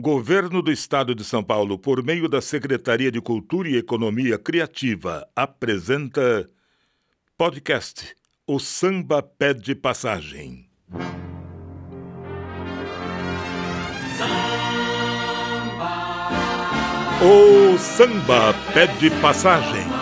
Governo do Estado de São Paulo, por meio da Secretaria de Cultura e Economia Criativa, apresenta podcast O Samba Pede Passagem. Samba. O Samba Pede Passagem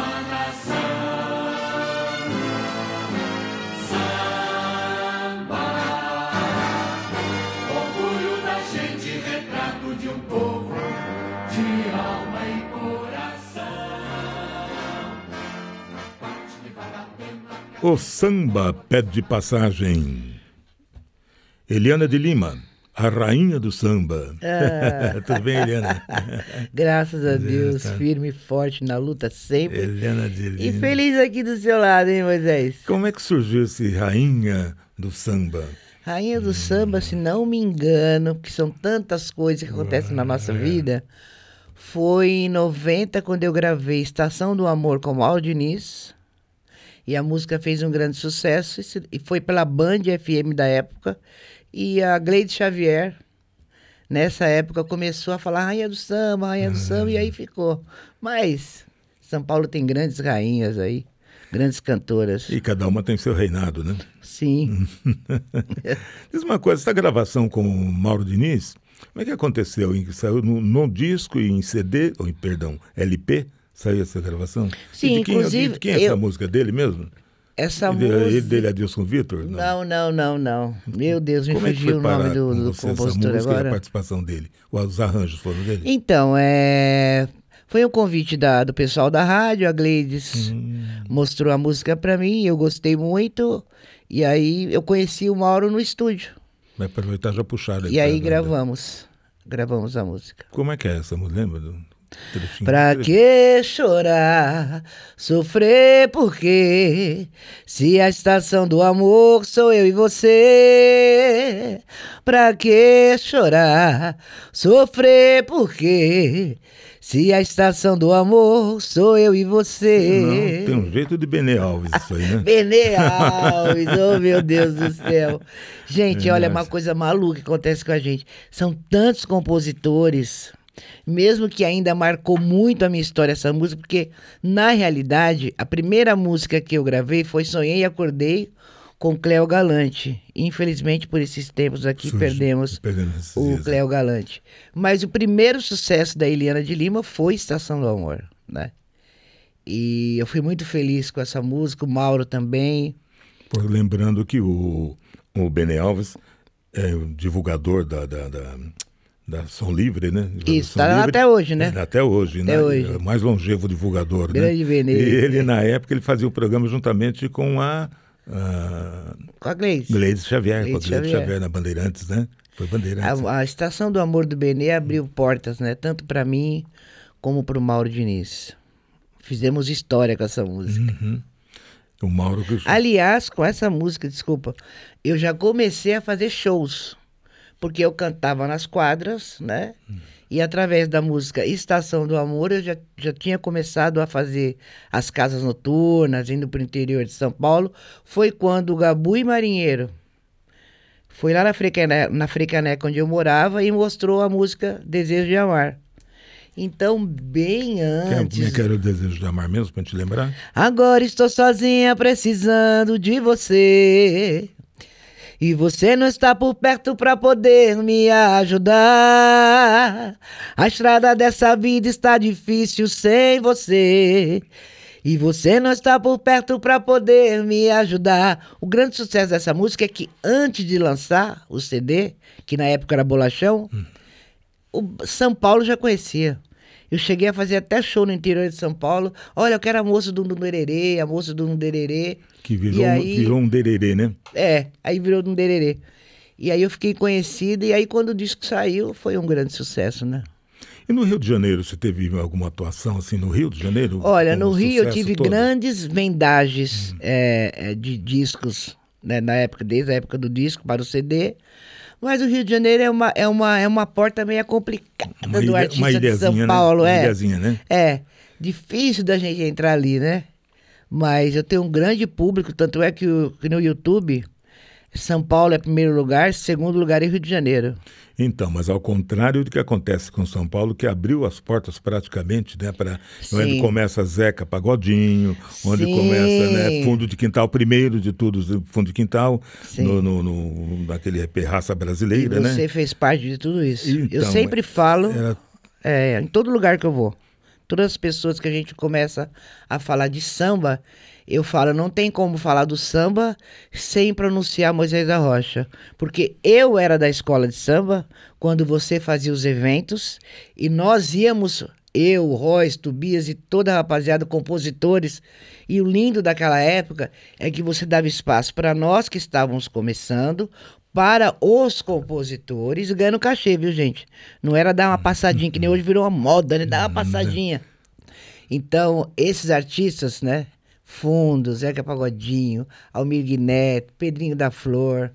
O samba pede passagem. Eliana de Lima, a rainha do samba. Ah. Tudo bem, Eliana? Graças a Deus, tá... firme e forte na luta sempre. Eliana de Lima. E feliz aqui do seu lado, hein, Moisés? Como é que surgiu esse rainha do samba? Rainha do hum. samba, se não me engano, porque são tantas coisas que acontecem na nossa é. vida, foi em 90 quando eu gravei Estação do Amor com o Aldiniz. E a música fez um grande sucesso e foi pela Band FM da época. E a Gleide Xavier, nessa época, começou a falar Rainha do Samba, Rainha do Samba, e aí ficou. Mas São Paulo tem grandes rainhas aí grandes cantoras. E cada uma tem seu reinado, né? Sim. Diz uma coisa, essa gravação com o Mauro Diniz, como é que aconteceu? Saiu no, no disco e em CD, ou em, perdão, LP? saiu essa gravação? Sim, quem, é- inclusive... Quem é essa música? Dele mesmo? Essa ele, música... Ele dele, Adilson Vitor? Não. não, não, não, não. Meu Deus, me Como é fugiu é o nome do, do você, compositor essa agora. E a participação dele? Os arranjos foram dele? Então, é... Foi um convite da, do pessoal da rádio, a Gleides hum. mostrou a música para mim, eu gostei muito, e aí eu conheci o Mauro no estúdio. Vai aproveitar já puxar. E aí né? gravamos, gravamos a música. Como é que é essa música? Lembra? Pra que chorar, sofrer por quê? se a estação do amor sou eu e você? Pra que chorar, sofrer por quê? se a estação do amor sou eu e você? Não, tem um jeito de Benê Alves isso aí, né? Benê Alves, oh meu Deus do céu. Gente, é olha, nossa. uma coisa maluca que acontece com a gente. São tantos compositores mesmo que ainda marcou muito a minha história essa música, porque na realidade a primeira música que eu gravei foi Sonhei e Acordei com Cléo Galante. Infelizmente, por esses tempos aqui, Surge, perdemos, perdemos o Cléo Galante. Mas o primeiro sucesso da Eliana de Lima foi Estação do Amor, né? E eu fui muito feliz com essa música, o Mauro também. lembrando que o, o Bene Alves é divulgador da, da, da da São Livre, né? Isso, está até hoje, né? É, até hoje, até né? Hoje. É mais longevo divulgador, né? Grande né? Veneza. E ele, é. na época, ele fazia o programa juntamente com a... a... Com a Gleise. Gleise Xavier, Gleise com a Gleise Xavier. Xavier na Bandeirantes, né? Foi Bandeirantes. A, a Estação do Amor do Benê abriu hum. portas, né? Tanto para mim como para o Mauro Diniz. Fizemos história com essa música. Uhum. O Mauro... Aliás, com essa música, desculpa, eu já comecei a fazer shows porque eu cantava nas quadras, né? Hum. E através da música Estação do Amor, eu já, já tinha começado a fazer as casas noturnas, indo para o interior de São Paulo. Foi quando o Gabu e Marinheiro foi lá na Fricaneca, na onde eu morava e mostrou a música Desejo de Amar. Então, bem antes. Como é que era o desejo de amar mesmo, para te lembrar? Agora estou sozinha, precisando de você. E você não está por perto para poder me ajudar. A estrada dessa vida está difícil sem você. E você não está por perto para poder me ajudar. O grande sucesso dessa música é que antes de lançar o CD, que na época era Bolachão, hum. o São Paulo já conhecia. Eu cheguei a fazer até show no interior de São Paulo. Olha, eu quero a moça do Ndererê, a moça do Ndererê. Que virou, aí, virou um Dererê, né? É, aí virou um Dererê. E aí eu fiquei conhecida, e aí quando o disco saiu, foi um grande sucesso, né? E no Rio de Janeiro, você teve alguma atuação assim no Rio de Janeiro? Olha, no Rio eu tive todo? grandes vendagens hum. é, de discos, né, na época, desde a época do disco para o CD. Mas o Rio de Janeiro é uma, é uma, é uma porta meio complicada uma do artista de São né? Paulo, né? é. Ilhazinha, né? É. Difícil da gente entrar ali, né? Mas eu tenho um grande público, tanto é que, o, que no YouTube são Paulo é primeiro lugar, segundo lugar é Rio de Janeiro. Então, mas ao contrário do que acontece com São Paulo, que abriu as portas praticamente, né, para onde começa Zeca Pagodinho, onde Sim. começa né, fundo de quintal, primeiro de tudo, fundo de quintal, no, no, no, naquele perraça brasileira, e né? você né? fez parte de tudo isso. Então, eu sempre é, falo, era... é, em todo lugar que eu vou, todas as pessoas que a gente começa a falar de samba, eu falo, não tem como falar do samba sem pronunciar Moisés da Rocha, porque eu era da escola de samba quando você fazia os eventos e nós íamos eu, Royce, Tobias e toda a rapaziada, compositores. E o lindo daquela época é que você dava espaço para nós que estávamos começando, para os compositores, ganhando cachê, viu, gente? Não era dar uma passadinha, que nem hoje virou uma moda, né? Dar uma uhum. passadinha. Então, esses artistas, né? Fundo, Zeca Pagodinho, Almir Guineto, Pedrinho da Flor,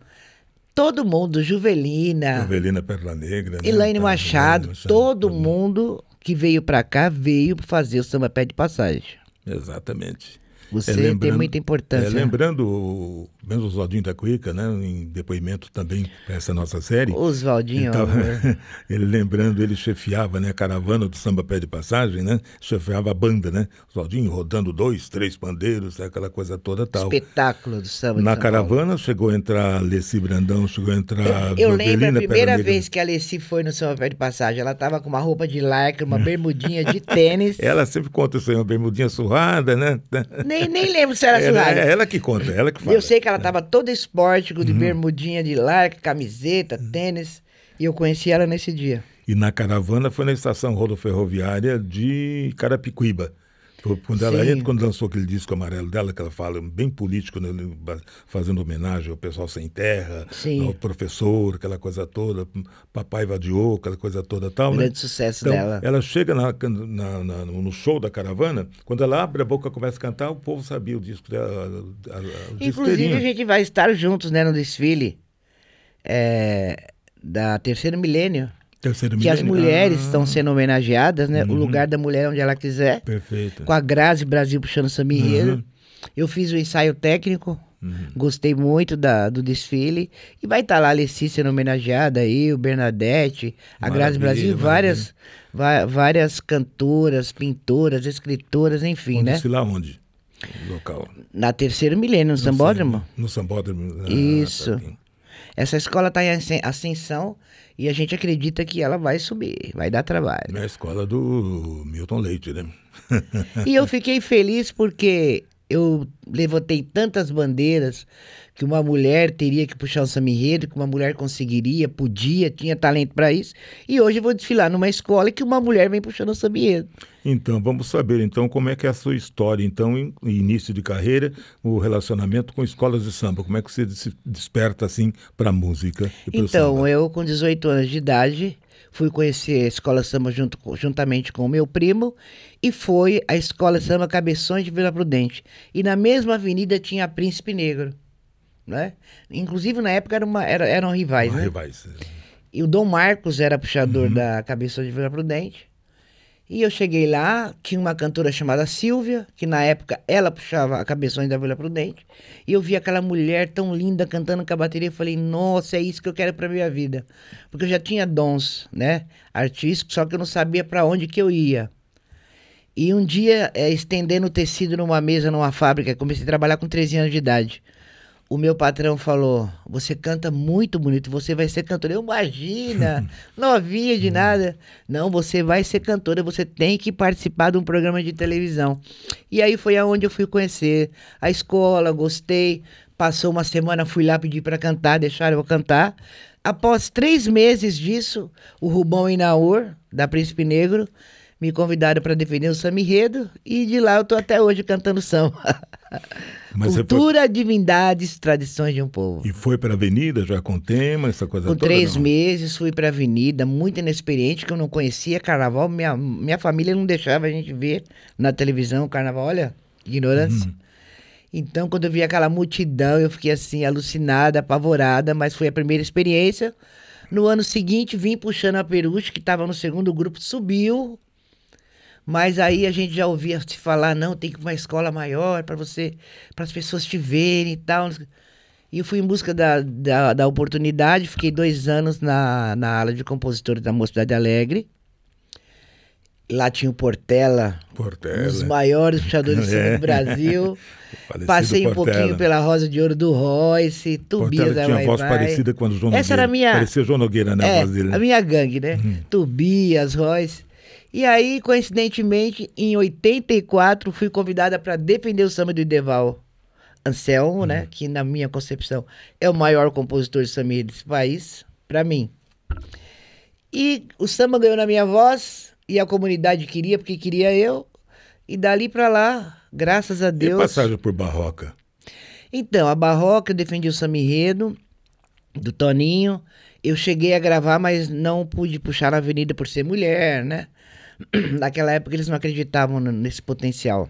todo mundo, Juvelina. Juvelina Perla Negra. Né? Elaine tá, Machado, todo mundo que veio para cá veio fazer o samba pé de passagem. Exatamente. Você é, tem muita importância. É, né? lembrando mesmo o Oswaldinho da Cuica, né, em depoimento também para essa nossa série. Oswaldinho. Então, né? ele lembrando, ele chefiava né, a caravana do samba pé de passagem, né? Chefiava a banda, né? Oswaldinho rodando dois, três pandeiros, aquela coisa toda tal. Espetáculo do samba. Na caravana chegou a entrar a Brandão, chegou a entrar. Eu, eu lembro a primeira né. vez que a Alessi foi no samba pé de passagem, ela estava com uma roupa de lycra, uma bermudinha de tênis. ela sempre conta isso aí, uma bermudinha surrada, né? Nem, nem lembro se era surrada. Ela, ela que conta, ela que fala. Eu sei que ela estava é. toda esporte, de uhum. bermudinha de larga, camiseta, uhum. tênis. E eu conheci ela nesse dia. E na caravana foi na estação rodoferroviária de Carapicuíba. Quando ela entra, quando lançou aquele disco amarelo dela, que ela fala bem político, né, fazendo homenagem ao pessoal sem terra, Sim. ao professor, aquela coisa toda, papai vadiou, aquela coisa toda tal. Grande né? sucesso então, dela. Ela chega na, na, na, no show da caravana, quando ela abre a boca e começa a cantar, o povo sabia o disco dela. A, a, Inclusive, a gente vai estar juntos né, no desfile é, da Terceiro Milênio que as mulheres ah. estão sendo homenageadas, né? Uhum. O lugar da mulher é onde ela quiser. Perfeito. Com a Grazi Brasil puxando Samirreira. Uhum. Eu fiz o ensaio técnico. Uhum. Gostei muito da, do desfile. E vai estar tá lá a Alessi sendo homenageada aí, o Bernadette, a maravilha, Grazi Brasil, várias, várias cantoras, pintoras, escritoras, enfim, Vamos né? Desfilar onde? Local. Na terceiro milênio, no, no Sambódromo. No Sambódromo. Ah, tá, Isso. Tá Essa escola está em ascensão e a gente acredita que ela vai subir, vai dar trabalho. Na escola do Milton Leite, né? e eu fiquei feliz porque eu levantei tantas bandeiras que uma mulher teria que puxar um samirredo, que uma mulher conseguiria, podia, tinha talento para isso. E hoje eu vou desfilar numa escola que uma mulher vem puxando um samirredo. Então, vamos saber então como é que é a sua história, então, em, início de carreira, o relacionamento com escolas de samba. Como é que você se desperta assim para a música? então, samba? eu com 18 anos de idade, fui conhecer a escola samba junto, juntamente com o meu primo e foi a escola samba Cabeções de Vila Prudente. E na mesma avenida tinha a Príncipe Negro né? Inclusive, na época, era uma, era, eram rivais, né? Rivais. É. E o Dom Marcos era puxador uhum. da cabeça de Vila Prudente. E eu cheguei lá, tinha uma cantora chamada Silvia, que na época ela puxava a cabeçonha da Vila Prudente. E eu vi aquela mulher tão linda cantando com a bateria. Eu falei, nossa, é isso que eu quero pra minha vida. Porque eu já tinha dons, né? Artísticos, só que eu não sabia para onde que eu ia. E um dia, é, estendendo tecido numa mesa, numa fábrica, comecei a trabalhar com 13 anos de idade o meu patrão falou: Você canta muito bonito, você vai ser cantora. Eu imagina, novinha de hum. nada. Não, você vai ser cantora, você tem que participar de um programa de televisão. E aí foi aonde eu fui conhecer a escola, gostei. Passou uma semana, fui lá pedir para cantar, deixaram eu cantar. Após três meses disso, o Rubão Inaur, da Príncipe Negro, me convidaram para defender o Samirredo e de lá eu tô até hoje cantando samba. Mas Cultura, foi... divindades, tradições de um povo. E foi para a avenida já com tema, essa coisa com toda? Com três não? meses fui para a avenida, muito inexperiente, que eu não conhecia carnaval. Minha, minha família não deixava a gente ver na televisão o carnaval. Olha, ignorância. Uhum. Então, quando eu vi aquela multidão, eu fiquei assim, alucinada, apavorada, mas foi a primeira experiência. No ano seguinte, vim puxando a peruche, que estava no segundo grupo, subiu mas aí a gente já ouvia te falar, não, tem que ir para uma escola maior para você, para as pessoas te verem e tal. E eu fui em busca da, da, da, oportunidade, fiquei dois anos na, na ala de compositores da Mocidade Alegre. Lá tinha o Portela, Portela. um dos maiores puxadores é. do Brasil. Passei Portela. um pouquinho pela Rosa de Ouro do Royce, Tobias Portela tinha vai, voz vai. parecida com a do João Essa Nogueira. Era a minha, Parecia João Nogueira, né? É, a, voz dele. Né? a minha gangue, né? Hum. Tobias, Royce. E aí, coincidentemente, em 84, fui convidada para defender o samba do Ideval Anselmo, né? uhum. né? Que, na minha concepção, é o maior compositor de samba desse país, para mim. E o samba ganhou na minha voz, e a comunidade queria, porque queria eu. E dali para lá, graças a Deus. E passagem por Barroca? Então, a Barroca, eu defendi o samba do Toninho. Eu cheguei a gravar, mas não pude puxar na avenida por ser mulher, né? naquela época eles não acreditavam nesse potencial.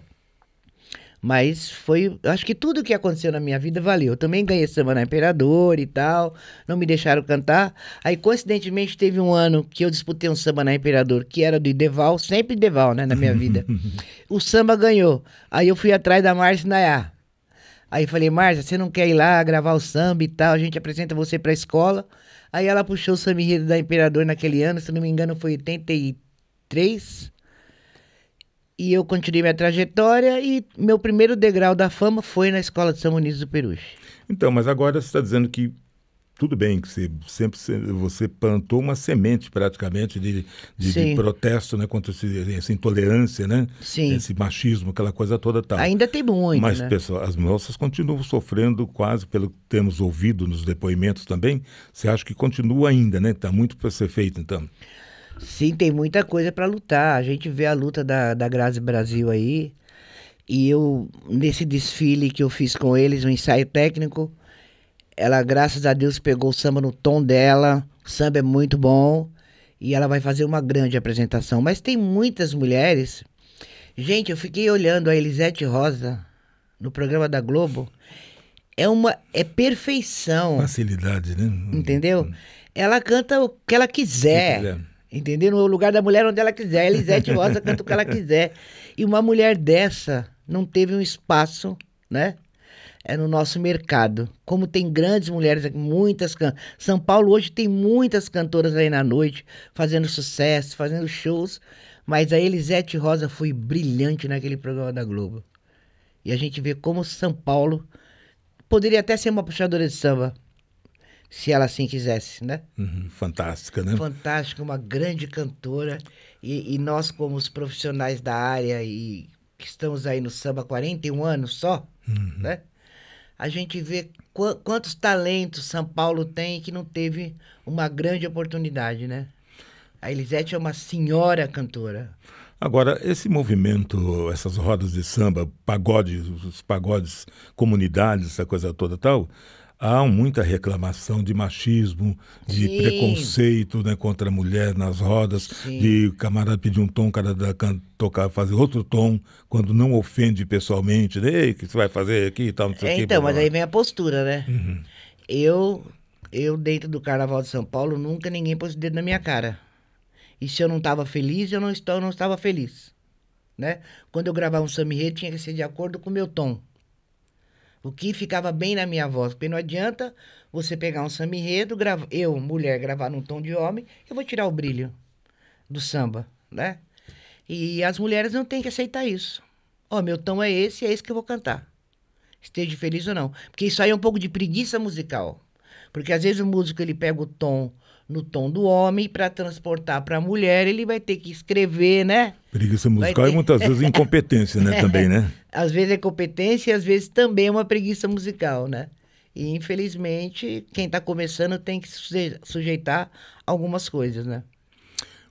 Mas foi. Acho que tudo que aconteceu na minha vida valeu. Eu também ganhei samba na Imperador e tal. Não me deixaram cantar. Aí, coincidentemente, teve um ano que eu disputei um samba na Imperador, que era do Ideval, sempre Ideval, né, na minha vida. o samba ganhou. Aí eu fui atrás da Márcia Nayá. Aí falei, Márcia, você não quer ir lá gravar o samba e tal? A gente apresenta você pra escola. Aí ela puxou o samba da Imperador naquele ano, se não me engano, foi 83. E eu continuei minha trajetória e meu primeiro degrau da fama foi na Escola de São Muniz do Peruche. Então, mas agora você está dizendo que tudo bem que você sempre você plantou uma semente praticamente de, de, de protesto né contra esse, essa intolerância né Sim. esse machismo aquela coisa toda tal ainda tem muito mas né? pessoal as nossas continuam sofrendo quase pelo que temos ouvido nos depoimentos também você acha que continua ainda né está muito para ser feito então Sim, tem muita coisa para lutar. A gente vê a luta da, da Grazi Brasil aí. E eu, nesse desfile que eu fiz com eles, um ensaio técnico, ela, graças a Deus, pegou o samba no tom dela. O samba é muito bom. E ela vai fazer uma grande apresentação. Mas tem muitas mulheres. Gente, eu fiquei olhando a Elisete Rosa no programa da Globo. É uma. É perfeição. Facilidade, né? Entendeu? Ela canta o que ela quiser. Que quiser entendeu? No lugar da mulher onde ela quiser. Elisete Rosa canta o que ela quiser. E uma mulher dessa não teve um espaço, né? É no nosso mercado. Como tem grandes mulheres, muitas can... São Paulo hoje tem muitas cantoras aí na noite, fazendo sucesso, fazendo shows. Mas a Elisete Rosa foi brilhante naquele programa da Globo. E a gente vê como São Paulo poderia até ser uma puxadora de samba, se ela assim quisesse, né? Uhum, fantástica, né? Fantástica, uma grande cantora. E, e, nós, como os profissionais da área e que estamos aí no samba há 41 anos só, uhum. né? A gente vê qu quantos talentos São Paulo tem que não teve uma grande oportunidade, né? A Elisete é uma senhora cantora. Agora, esse movimento, essas rodas de samba, pagodes, os pagodes, comunidades, essa coisa toda tal, há muita reclamação de machismo, de Sim. preconceito né, contra a mulher nas rodas, Sim. de camarada pedir um tom, o cara da, tocar, fazer outro tom, quando não ofende pessoalmente, ei, o que você vai fazer aqui e tal, não sei é, Então, mas aí vem a postura, né? Uhum. Eu, eu, dentro do Carnaval de São Paulo, nunca ninguém pôs o dedo na minha cara. E se eu não estava feliz, eu não, estou, não estava feliz. Né? Quando eu gravava um samba tinha que ser de acordo com o meu tom. O que ficava bem na minha voz, porque não adianta você pegar um samba enredo, grava, eu, mulher, gravar num tom de homem, eu vou tirar o brilho do samba, né? E as mulheres não têm que aceitar isso. Ó, oh, meu tom é esse, é esse que eu vou cantar. Esteja feliz ou não. Porque isso aí é um pouco de preguiça musical. Porque às vezes o músico ele pega o tom no tom do homem para transportar para a mulher, ele vai ter que escrever, né? Preguiça musical ter... muitas vezes incompetência, né, é. também, né? Às vezes é competência e às vezes também é uma preguiça musical, né? E infelizmente, quem está começando tem que sujeitar algumas coisas, né?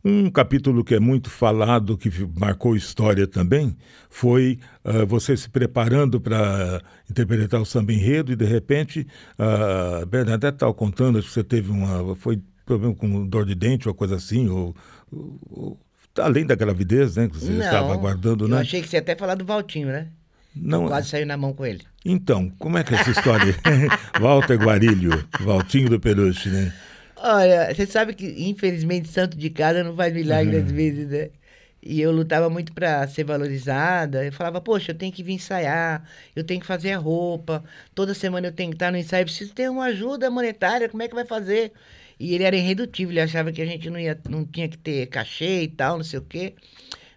Um capítulo que é muito falado, que marcou história também, foi uh, você se preparando para interpretar o samba enredo e de repente a uh, Bernadette estava contando que você teve uma foi problema com dor de dente ou coisa assim, ou, ou além da gravidez, né? Que você não, estava aguardando, né? Eu achei que você ia até falar do Valtinho, né? Não. Eu quase é. saiu na mão com ele. Então, como é que é essa história? Walter Guarilho, Valtinho do Peluche, né? Olha, você sabe que, infelizmente, santo de casa não faz milagre uhum. às vezes, né? E eu lutava muito para ser valorizada. Eu falava, poxa, eu tenho que vir ensaiar, eu tenho que fazer a roupa, toda semana eu tenho que estar no ensaio, preciso ter uma ajuda monetária, como é que vai fazer? E ele era irredutível, ele achava que a gente não, ia, não tinha que ter cachê e tal, não sei o quê.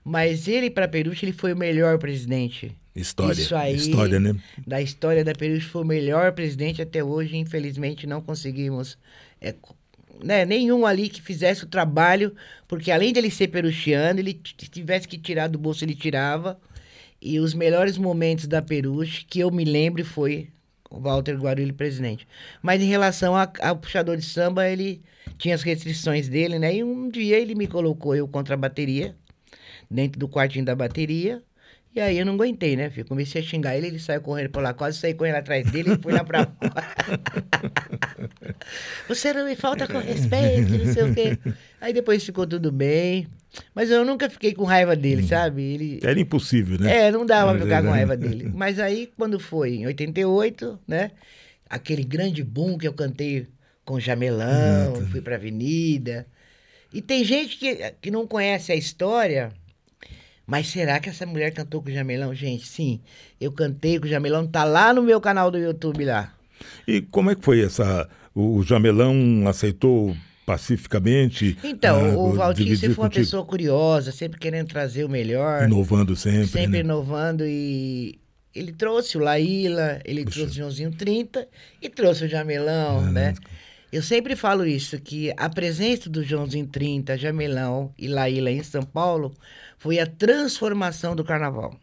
Mas ele, para Peruche, ele foi o melhor presidente. História. Isso aí, história, né? Da história da Peruche, foi o melhor presidente até hoje. Infelizmente, não conseguimos é, né, nenhum ali que fizesse o trabalho, porque além dele ser peruchiano, ele tivesse que tirar do bolso, ele tirava. E os melhores momentos da Peruche, que eu me lembro, foi Walter Guarulho presidente. Mas em relação ao puxador de samba, ele tinha as restrições dele, né? E um dia ele me colocou eu contra a bateria, dentro do quartinho da bateria. E aí eu não aguentei, né, filho? Comecei a xingar ele, ele saiu correndo por lá, quase saí correndo atrás dele e fui lá pra fora. Você não me falta com respeito, não sei o quê. Aí depois ficou tudo bem. Mas eu nunca fiquei com raiva dele, hum. sabe? Ele... Era impossível, né? É, não dava pra ficar é com raiva dele. Mas aí, quando foi em 88, né? Aquele grande boom que eu cantei com Jamelão, Eita. fui pra Avenida. E tem gente que, que não conhece a história mas será que essa mulher cantou com o Jamelão? Gente, sim, eu cantei com o Jamelão, tá lá no meu canal do YouTube lá. E como é que foi essa. O Jamelão aceitou pacificamente. Então, ah, o Valdir sempre foi uma contigo. pessoa curiosa, sempre querendo trazer o melhor. Inovando sempre. Né? Sempre né? inovando e ele trouxe o Laíla, ele Puxa. trouxe o Joãozinho 30 e trouxe o Jamelão, ah, né? Eu sempre falo isso, que a presença do Joãozinho 30, Jamelão e Laíla em São Paulo foi a transformação do carnaval.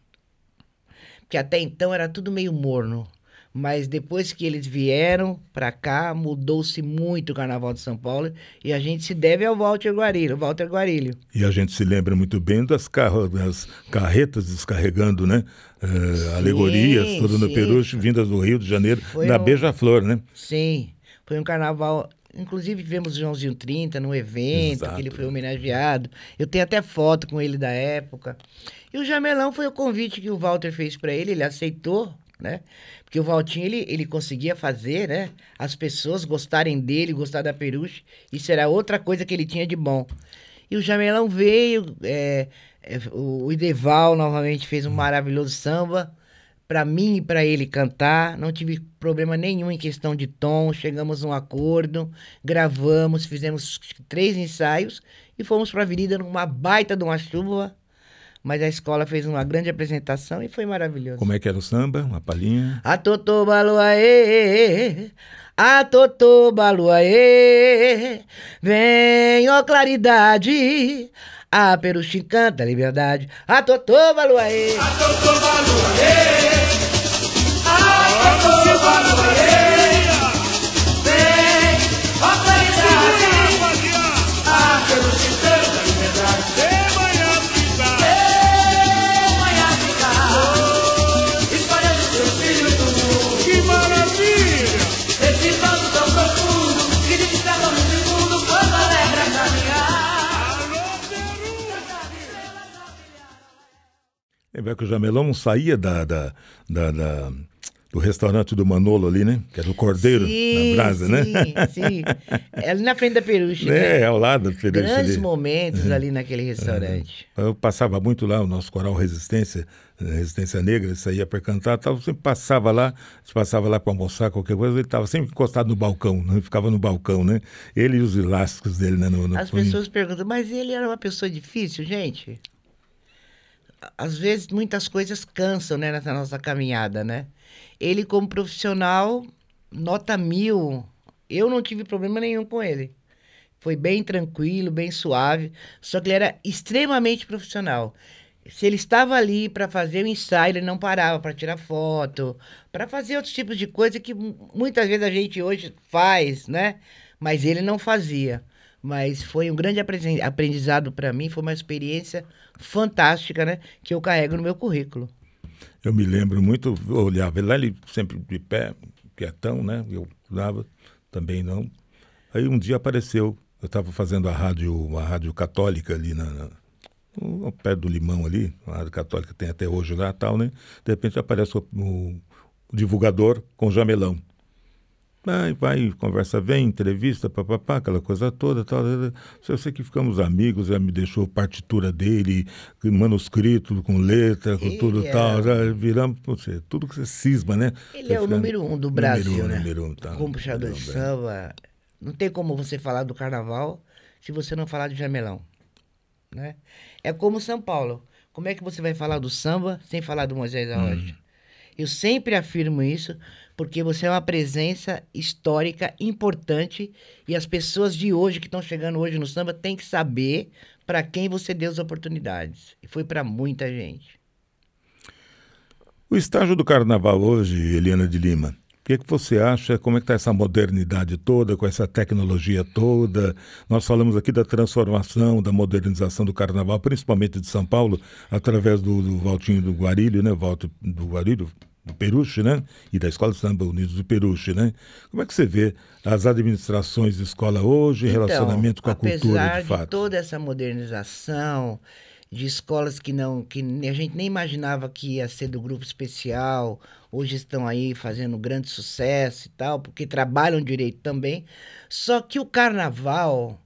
que até então era tudo meio morno. Mas depois que eles vieram para cá, mudou-se muito o Carnaval de São Paulo e a gente se deve ao Walter Guarilho, Walter Guarilho. E a gente se lembra muito bem das, carro, das carretas descarregando, né? Eh, sim, alegorias, tudo no Peru, vindas do Rio de Janeiro, foi na um... Beija-Flor, né? Sim, foi um carnaval Inclusive tivemos o Joãozinho 30 num evento, Exato. que ele foi homenageado. Eu tenho até foto com ele da época. E o Jamelão foi o convite que o Walter fez para ele, ele aceitou, né? Porque o Valtinho, ele, ele conseguia fazer, né? As pessoas gostarem dele, gostar da peruche. Isso era outra coisa que ele tinha de bom. E o Jamelão veio, é, é, o Ideval novamente fez um maravilhoso samba para mim e para ele cantar, não tive problema nenhum em questão de tom, chegamos a um acordo, gravamos, fizemos três ensaios e fomos para a Avenida numa baita de uma chuva, mas a escola fez uma grande apresentação e foi maravilhoso. Como é que era o samba? Uma palhinha? A totô baluaê, a totô baluaê, vem ó claridade, a Peruchim canta liberdade. É A Totô Baluaê. A Totô Baluaê. A Totô Baluaê. Lembra que o Jamelão saía da, da, da, da do restaurante do Manolo ali, né? Que era o Cordeiro, sim, na Brasa, sim, né? Sim, sim. É ali na frente da Peruche, é, né? É, ao lado da Peruche. Grandes ali. momentos uhum. ali naquele restaurante. Uhum. Eu passava muito lá, o nosso coral Resistência, Resistência Negra, saía para cantar, tal, sempre passava lá, se passava lá para almoçar, qualquer coisa, ele estava sempre encostado no balcão, né? ficava no balcão, né? Ele e os elásticos dele, né? No, no As pessoas perguntam, mas ele era uma pessoa difícil, gente? às vezes muitas coisas cansam né, nessa nossa caminhada, né? Ele, como profissional, nota mil. Eu não tive problema nenhum com ele. Foi bem tranquilo, bem suave. Só que ele era extremamente profissional. Se ele estava ali para fazer o ensaio, ele não parava para tirar foto, para fazer outros tipos de coisa que muitas vezes a gente hoje faz, né? Mas ele não fazia. Mas foi um grande aprendizado para mim, foi uma experiência fantástica, né? Que eu carrego no meu currículo. Eu me lembro muito, eu olhava lá ele sempre de pé, quietão, né? Eu olhava, também não. Aí um dia apareceu, eu estava fazendo a rádio, a rádio católica ali na, na ao pé do Limão ali, a rádio católica tem até hoje lá tal, né? De repente aparece o, o divulgador com jamelão. Vai, vai, conversa vem, entrevista, papapá, aquela coisa toda, tal, tal, tal. Eu sei que ficamos amigos, já me deixou partitura dele, manuscrito, com letra, com ele tudo é... tal. Já viramos, você, tudo que você cisma, né? Ele você é o número um do Brasil, número um, né? Número um, tá? Como puxador de samba. Não tem como você falar do carnaval se você não falar de Jamelão, né? É como São Paulo. Como é que você vai falar do samba sem falar do Moisés da Rocha? Hum. Eu sempre afirmo isso, porque você é uma presença histórica importante e as pessoas de hoje que estão chegando hoje no samba têm que saber para quem você deu as oportunidades. E foi para muita gente. O estágio do carnaval hoje, Eliana de Lima, o que, é que você acha? Como é que está essa modernidade toda, com essa tecnologia toda? Nós falamos aqui da transformação, da modernização do carnaval, principalmente de São Paulo, através do, do Valtinho do Guarilho, né? Valto do Guarilho, do Peruche, né? E da Escola de Samba Unidos do Peruche, né? Como é que você vê as administrações de escola hoje, então, relacionamento com a cultura, de fato? De toda essa modernização de escolas que não que a gente nem imaginava que ia ser do grupo especial, hoje estão aí fazendo grande sucesso e tal, porque trabalham direito também. Só que o carnaval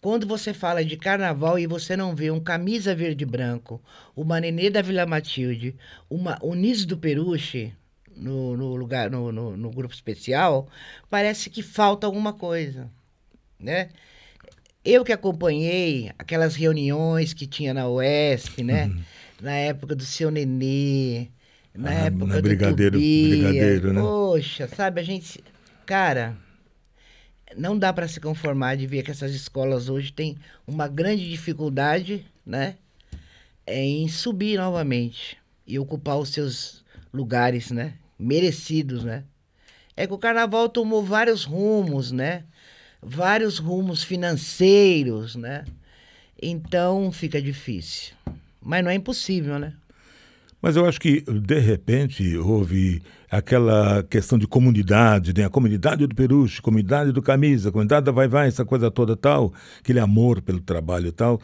quando você fala de carnaval e você não vê um camisa verde e branco, uma nenê da Vila Matilde, uma Unis do Peruche no, no lugar no, no, no, grupo especial, parece que falta alguma coisa, né? Eu que acompanhei aquelas reuniões que tinha na UESP, né? Uhum. Na época do seu Nenê, na ah, época na é do brigadeiro, brigadeiro, né? Poxa, sabe, a gente, cara, não dá para se conformar de ver que essas escolas hoje têm uma grande dificuldade, né, em subir novamente e ocupar os seus lugares, né, merecidos, né. É que o carnaval tomou vários rumos, né, vários rumos financeiros, né. Então fica difícil, mas não é impossível, né. Mas eu acho que, de repente, houve aquela questão de comunidade, né? a comunidade do Peruche, comunidade do Camisa, comunidade da Vai Vai, essa coisa toda tal, aquele amor pelo trabalho e tal.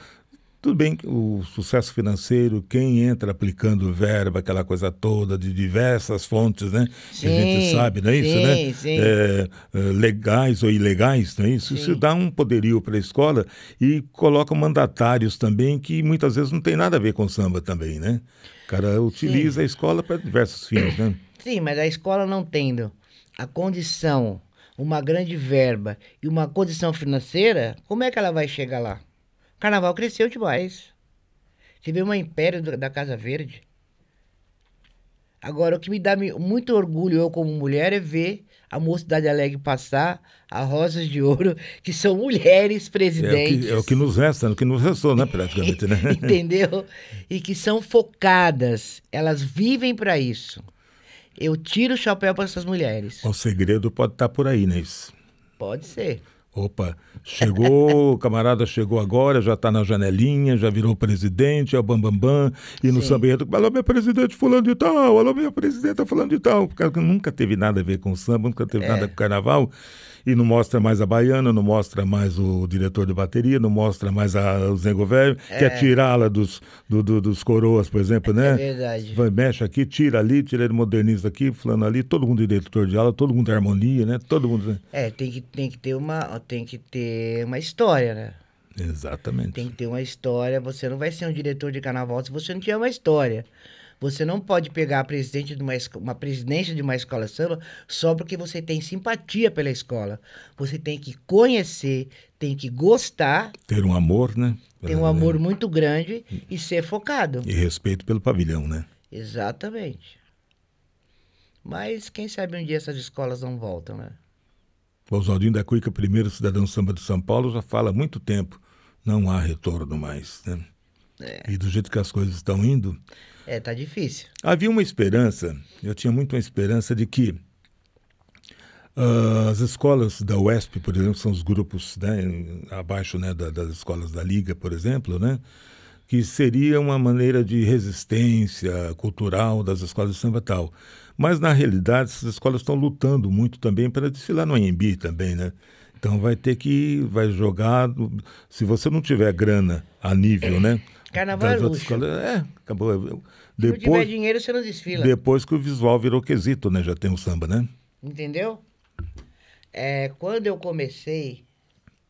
Tudo bem que o sucesso financeiro, quem entra aplicando verba, aquela coisa toda, de diversas fontes, né? Sim, que a gente sabe, não é isso, né? Sim. É, é, legais ou ilegais, não é isso? Sim. Isso dá um poderio para a escola e coloca mandatários também que muitas vezes não tem nada a ver com samba também, né? cara utiliza Sim. a escola para diversos fins, né? Sim, mas a escola não tendo a condição, uma grande verba e uma condição financeira, como é que ela vai chegar lá? Carnaval cresceu demais. Teve uma império da Casa Verde. Agora, o que me dá muito orgulho, eu como mulher, é ver a Mocidade Alegre passar, a Rosas de Ouro, que são mulheres presidentes. É o que, é o que nos resta, é o que nos restou, né, praticamente, né? Entendeu? E que são focadas, elas vivem para isso. Eu tiro o chapéu para essas mulheres. O segredo pode estar tá por aí, né? Isso? Pode ser. Opa, chegou, o camarada chegou agora, já está na janelinha, já virou presidente, é o Bambambam, bam, bam, e no samba enredo, alô, meu presidente fulano de tal, alô, minha presidenta fulano de tal, porque nunca teve nada a ver com o samba, nunca teve é. nada com o carnaval, e não mostra mais a baiana, não mostra mais o diretor de bateria, não mostra mais a, o Zengo Velho, é. quer é. tirá-la dos, do, do, dos coroas, por exemplo, é né? É verdade. Vai, mexe aqui, tira ali, tira ele modernista aqui, fulano ali, todo mundo é diretor de aula, todo mundo é harmonia, né? Todo mundo. Né? É, tem que, tem que ter uma. Tem que ter uma história, né? Exatamente. Tem que ter uma história. Você não vai ser um diretor de carnaval se você não tiver uma história. Você não pode pegar a presidente de uma, uma presidência de uma escola samba só porque você tem simpatia pela escola. Você tem que conhecer, tem que gostar. Ter um amor, né? Ter um amor muito grande e ser focado. E respeito pelo pavilhão, né? Exatamente. Mas quem sabe um dia essas escolas não voltam, né? O Oswaldinho da Cuica, primeiro cidadão samba de São Paulo, já fala há muito tempo, não há retorno mais, né? É. E do jeito que as coisas estão indo. É, tá difícil. Havia uma esperança, eu tinha muito uma esperança de que uh, as escolas da UESP, por exemplo, são os grupos né, abaixo né, da, das escolas da Liga, por exemplo, né, que seria uma maneira de resistência cultural das escolas de samba tal. Mas, na realidade, essas escolas estão lutando muito também para desfilar no AMB também, né? Então vai ter que vai jogar. Se você não tiver grana a nível, é. né? Carnaval é então, luxo. Escolas, é, acabou. Depois, Se não dinheiro, você não desfila. Depois que o visual virou quesito, né? Já tem o samba, né? Entendeu? É, quando eu comecei,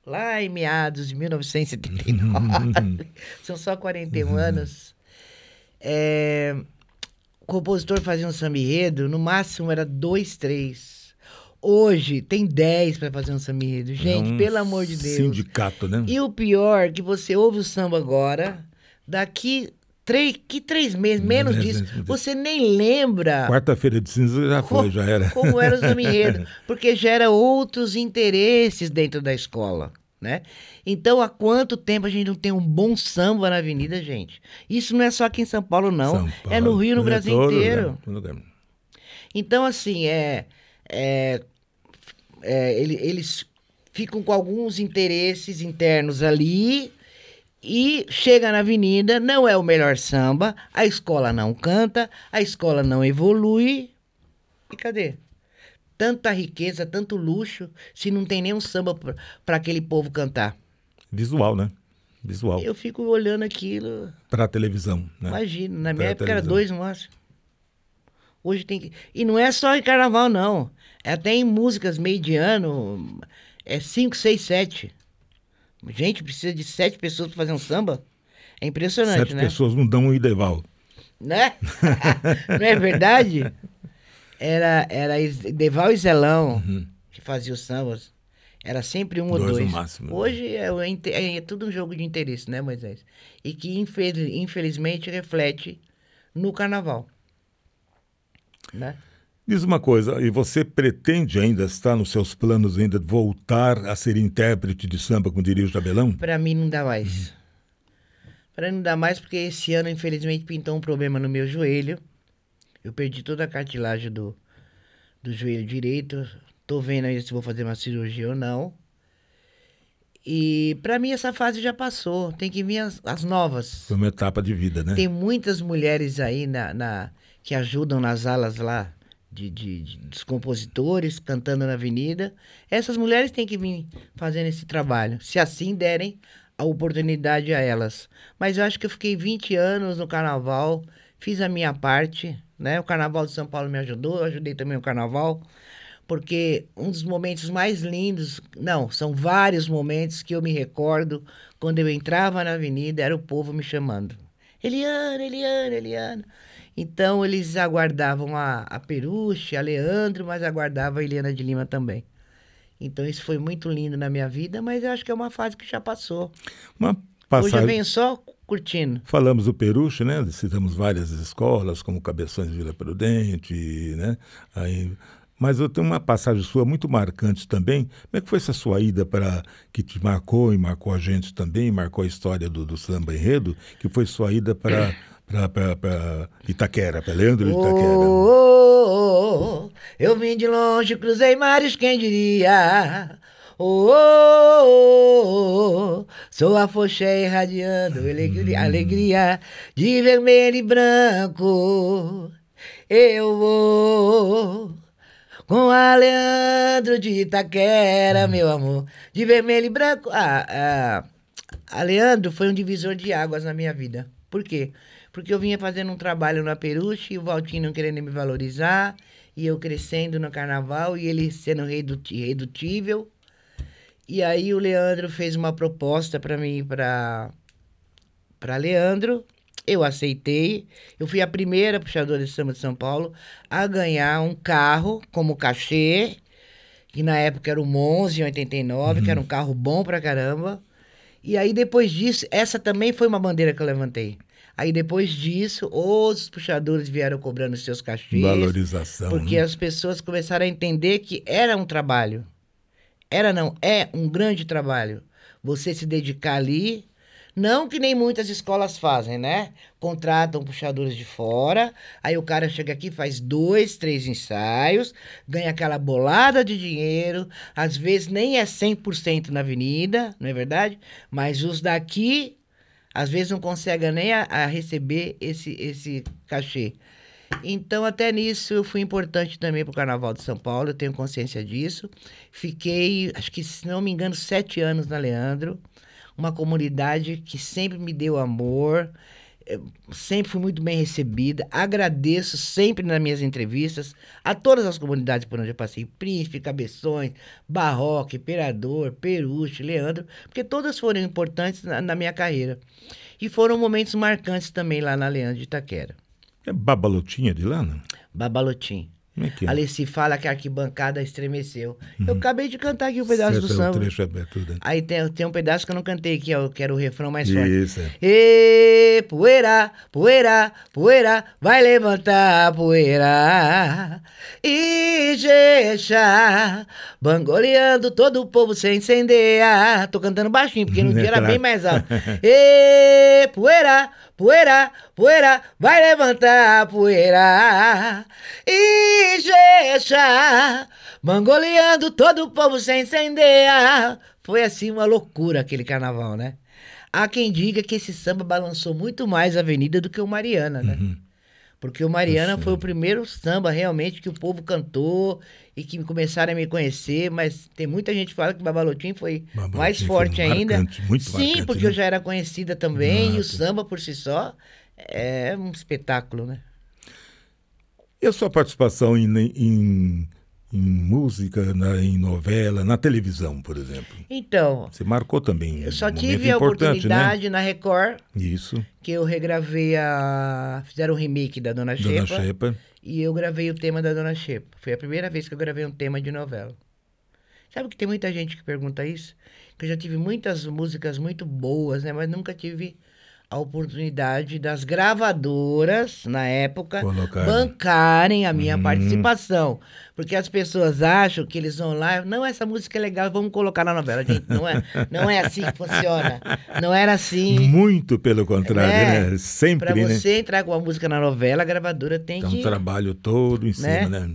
lá em meados de 1979, são só 41 uhum. anos, é, o compositor fazia um samba no máximo era dois, três. Hoje tem 10 para fazer um samba Gente, é um pelo amor de Deus. É sindicato, né? E o pior, é que você ouve o samba agora, daqui três, que três meses, menos disso, você nem lembra. Quarta-feira de cinza já foi, já era. Como era o Samba porque gera outros interesses dentro da escola, né? Então, há quanto tempo a gente não tem um bom samba na avenida, gente? Isso não é só aqui em São Paulo, não. São Paulo, é no Rio, no, no é Brasil inteiro. Lugar, então, assim, é, é, é, eles ficam com alguns interesses internos ali, e chega na avenida, não é o melhor samba, a escola não canta, a escola não evolui. E cadê? Tanta riqueza, tanto luxo, se não tem nenhum samba para aquele povo cantar. Visual, né? Visual. Eu fico olhando aquilo. Para televisão, né? Na pra minha época era dois mostras. Hoje tem que. E não é só em carnaval, não. É até em músicas meio de ano. É 5, 6, 7. Gente, precisa de sete pessoas para fazer um samba? É impressionante, sete né? Sete pessoas não dão um ideval. Né? não é verdade? Era, era Ideval e Zelão uhum. que faziam os sambas. Era sempre um dois ou dois. No máximo. Né? Hoje é, é, é, tudo um jogo de interesse, né, Moisés? E que infeliz, infelizmente reflete no carnaval. Né? Diz uma coisa, e você pretende ainda, está nos seus planos ainda, voltar a ser intérprete de samba, como diria o Jabelão? Para mim não dá mais. Uhum. Para mim não dá mais, porque esse ano, infelizmente, pintou um problema no meu joelho. Eu perdi toda a cartilagem do, do joelho direito. Tô vendo ainda se vou fazer uma cirurgia ou não. E para mim essa fase já passou. Tem que vir as, as, novas. Foi uma etapa de vida, né? Tem muitas mulheres aí na, na que ajudam nas alas lá de, de, de, dos compositores cantando na avenida. Essas mulheres têm que vir fazendo esse trabalho, se assim derem a oportunidade a elas. Mas eu acho que eu fiquei 20 anos no carnaval, fiz a minha parte, né? O carnaval de São Paulo me ajudou, eu ajudei também o carnaval, porque um dos momentos mais lindos, não, são vários momentos que eu me recordo quando eu entrava na avenida, era o povo me chamando. Eliana, Eliana, Eliana. Então eles aguardavam a, a Peruche, a Leandro, mas aguardavam a Eliana de Lima também. Então isso foi muito lindo na minha vida, mas eu acho que é uma fase que já passou. Uma passagem... Hoje vem só curtindo. Falamos do Peruche, né? Citamos várias escolas, como Cabeções Vila Prudente, né? Aí mas eu tenho uma passagem sua muito marcante também. Como é que foi essa sua ida para que te marcou e marcou a gente também, marcou a história do, do samba enredo, que foi sua ida para para Itaquera, para Leandro Itaquera. Oh, oh, oh, eu vim de longe, cruzei mares, quem diria? Oh, oh, oh, sou a foxé irradiando alegria, hum. alegria de vermelho e branco. Eu vou com Aleandro de Itaquera, hum. meu amor. De vermelho e branco. Ah, ah, Aleandro foi um divisor de águas na minha vida. Por quê? Porque eu vinha fazendo um trabalho na Peruche e o Valtinho não querendo me valorizar. E eu crescendo no carnaval e ele sendo redutível. E aí o Leandro fez uma proposta para mim, para para Leandro, eu aceitei. Eu fui a primeira puxadora de samba de São Paulo a ganhar um carro como cachê, que na época era o Monza, em 89, uhum. que era um uhum. carro bom pra caramba. E aí depois disso, essa também foi uma bandeira que eu levantei. Aí depois disso, outros puxadores vieram cobrando seus cachês. Valorização. Porque né? as pessoas começaram a entender que era um trabalho. Era não, é um grande trabalho. Você se dedicar ali não que nem muitas escolas fazem, né? Contratam puxadores de fora, aí o cara chega aqui, faz dois, três ensaios, ganha aquela bolada de dinheiro, às vezes nem é 100% na avenida, não é verdade? Mas os daqui, às vezes não conseguem nem a, a receber esse, esse cachê. Então, até nisso, eu fui importante também para o Carnaval de São Paulo, eu tenho consciência disso. Fiquei, acho que, se não me engano, sete anos na Leandro uma comunidade que sempre me deu amor, eh, sempre fui muito bem recebida. Agradeço sempre nas minhas entrevistas a todas as comunidades por onde eu passei: Príncipe, Cabeções, barroco Imperador, Peruche, Leandro, porque todas foram importantes na, na, minha carreira. E foram momentos marcantes também lá na Leandro de Itaquera. É Babalotinha de lá, não? Babalotim. Como é que é? fala que a arquibancada estremeceu. Uhum. Eu acabei de cantar aqui um pedaço do é samba. Um trecho abertura. É, é né? Aí tem, tem um pedaço que eu não cantei, aqui, é, que era o refrão mais forte. Isso. É. E poeira, poeira, poeira, vai levantar a poeira. E jexá, bangoleando todo o povo sem incendiar. Tô cantando baixinho, porque no tinha dia era bem mais alto. e poeira, poeira, poeira, vai levantar a poeira. Ijexá, mangoleando todo o povo sem incendear. Foi assim uma loucura aquele carnaval, né? Há quem diga que esse samba balançou muito mais a avenida do que o Mariana, né? Uhum. Porque o Mariana foi o primeiro samba realmente que o povo cantou e que começaram a me conhecer, mas tem muita gente que fala que Babalotim foi mais forte foi marcante, ainda. Muito Sim, marcante, porque né? eu já era conhecida também, Exato. e o samba por si só é um espetáculo, né? E a sua participação em, em em música, na, em novela, na televisão, por exemplo. Então. Você marcou também. Eu só um tive a né? oportunidade né? na Record. Isso. Que eu regravei a. Fizeram um remake da Dona Xepa. Dona Shepa. E eu gravei o tema da Dona Xepa. Foi a primeira vez que eu gravei um tema de novela. Sabe que tem muita gente que pergunta isso? Que eu já tive muitas músicas muito boas, né? Mas nunca tive a oportunidade das gravadoras, na época, bancarem a minha hum. participação. Porque as pessoas acham que eles vão lá, não, essa música é legal, vamos colocar na novela. Gente, não é, não é assim que funciona. Não era assim. Muito pelo contrário, né? né? Sempre, Para né? você né? entrar com uma música na novela, a gravadora tem então, que... É um trabalho todo em né? cima, né?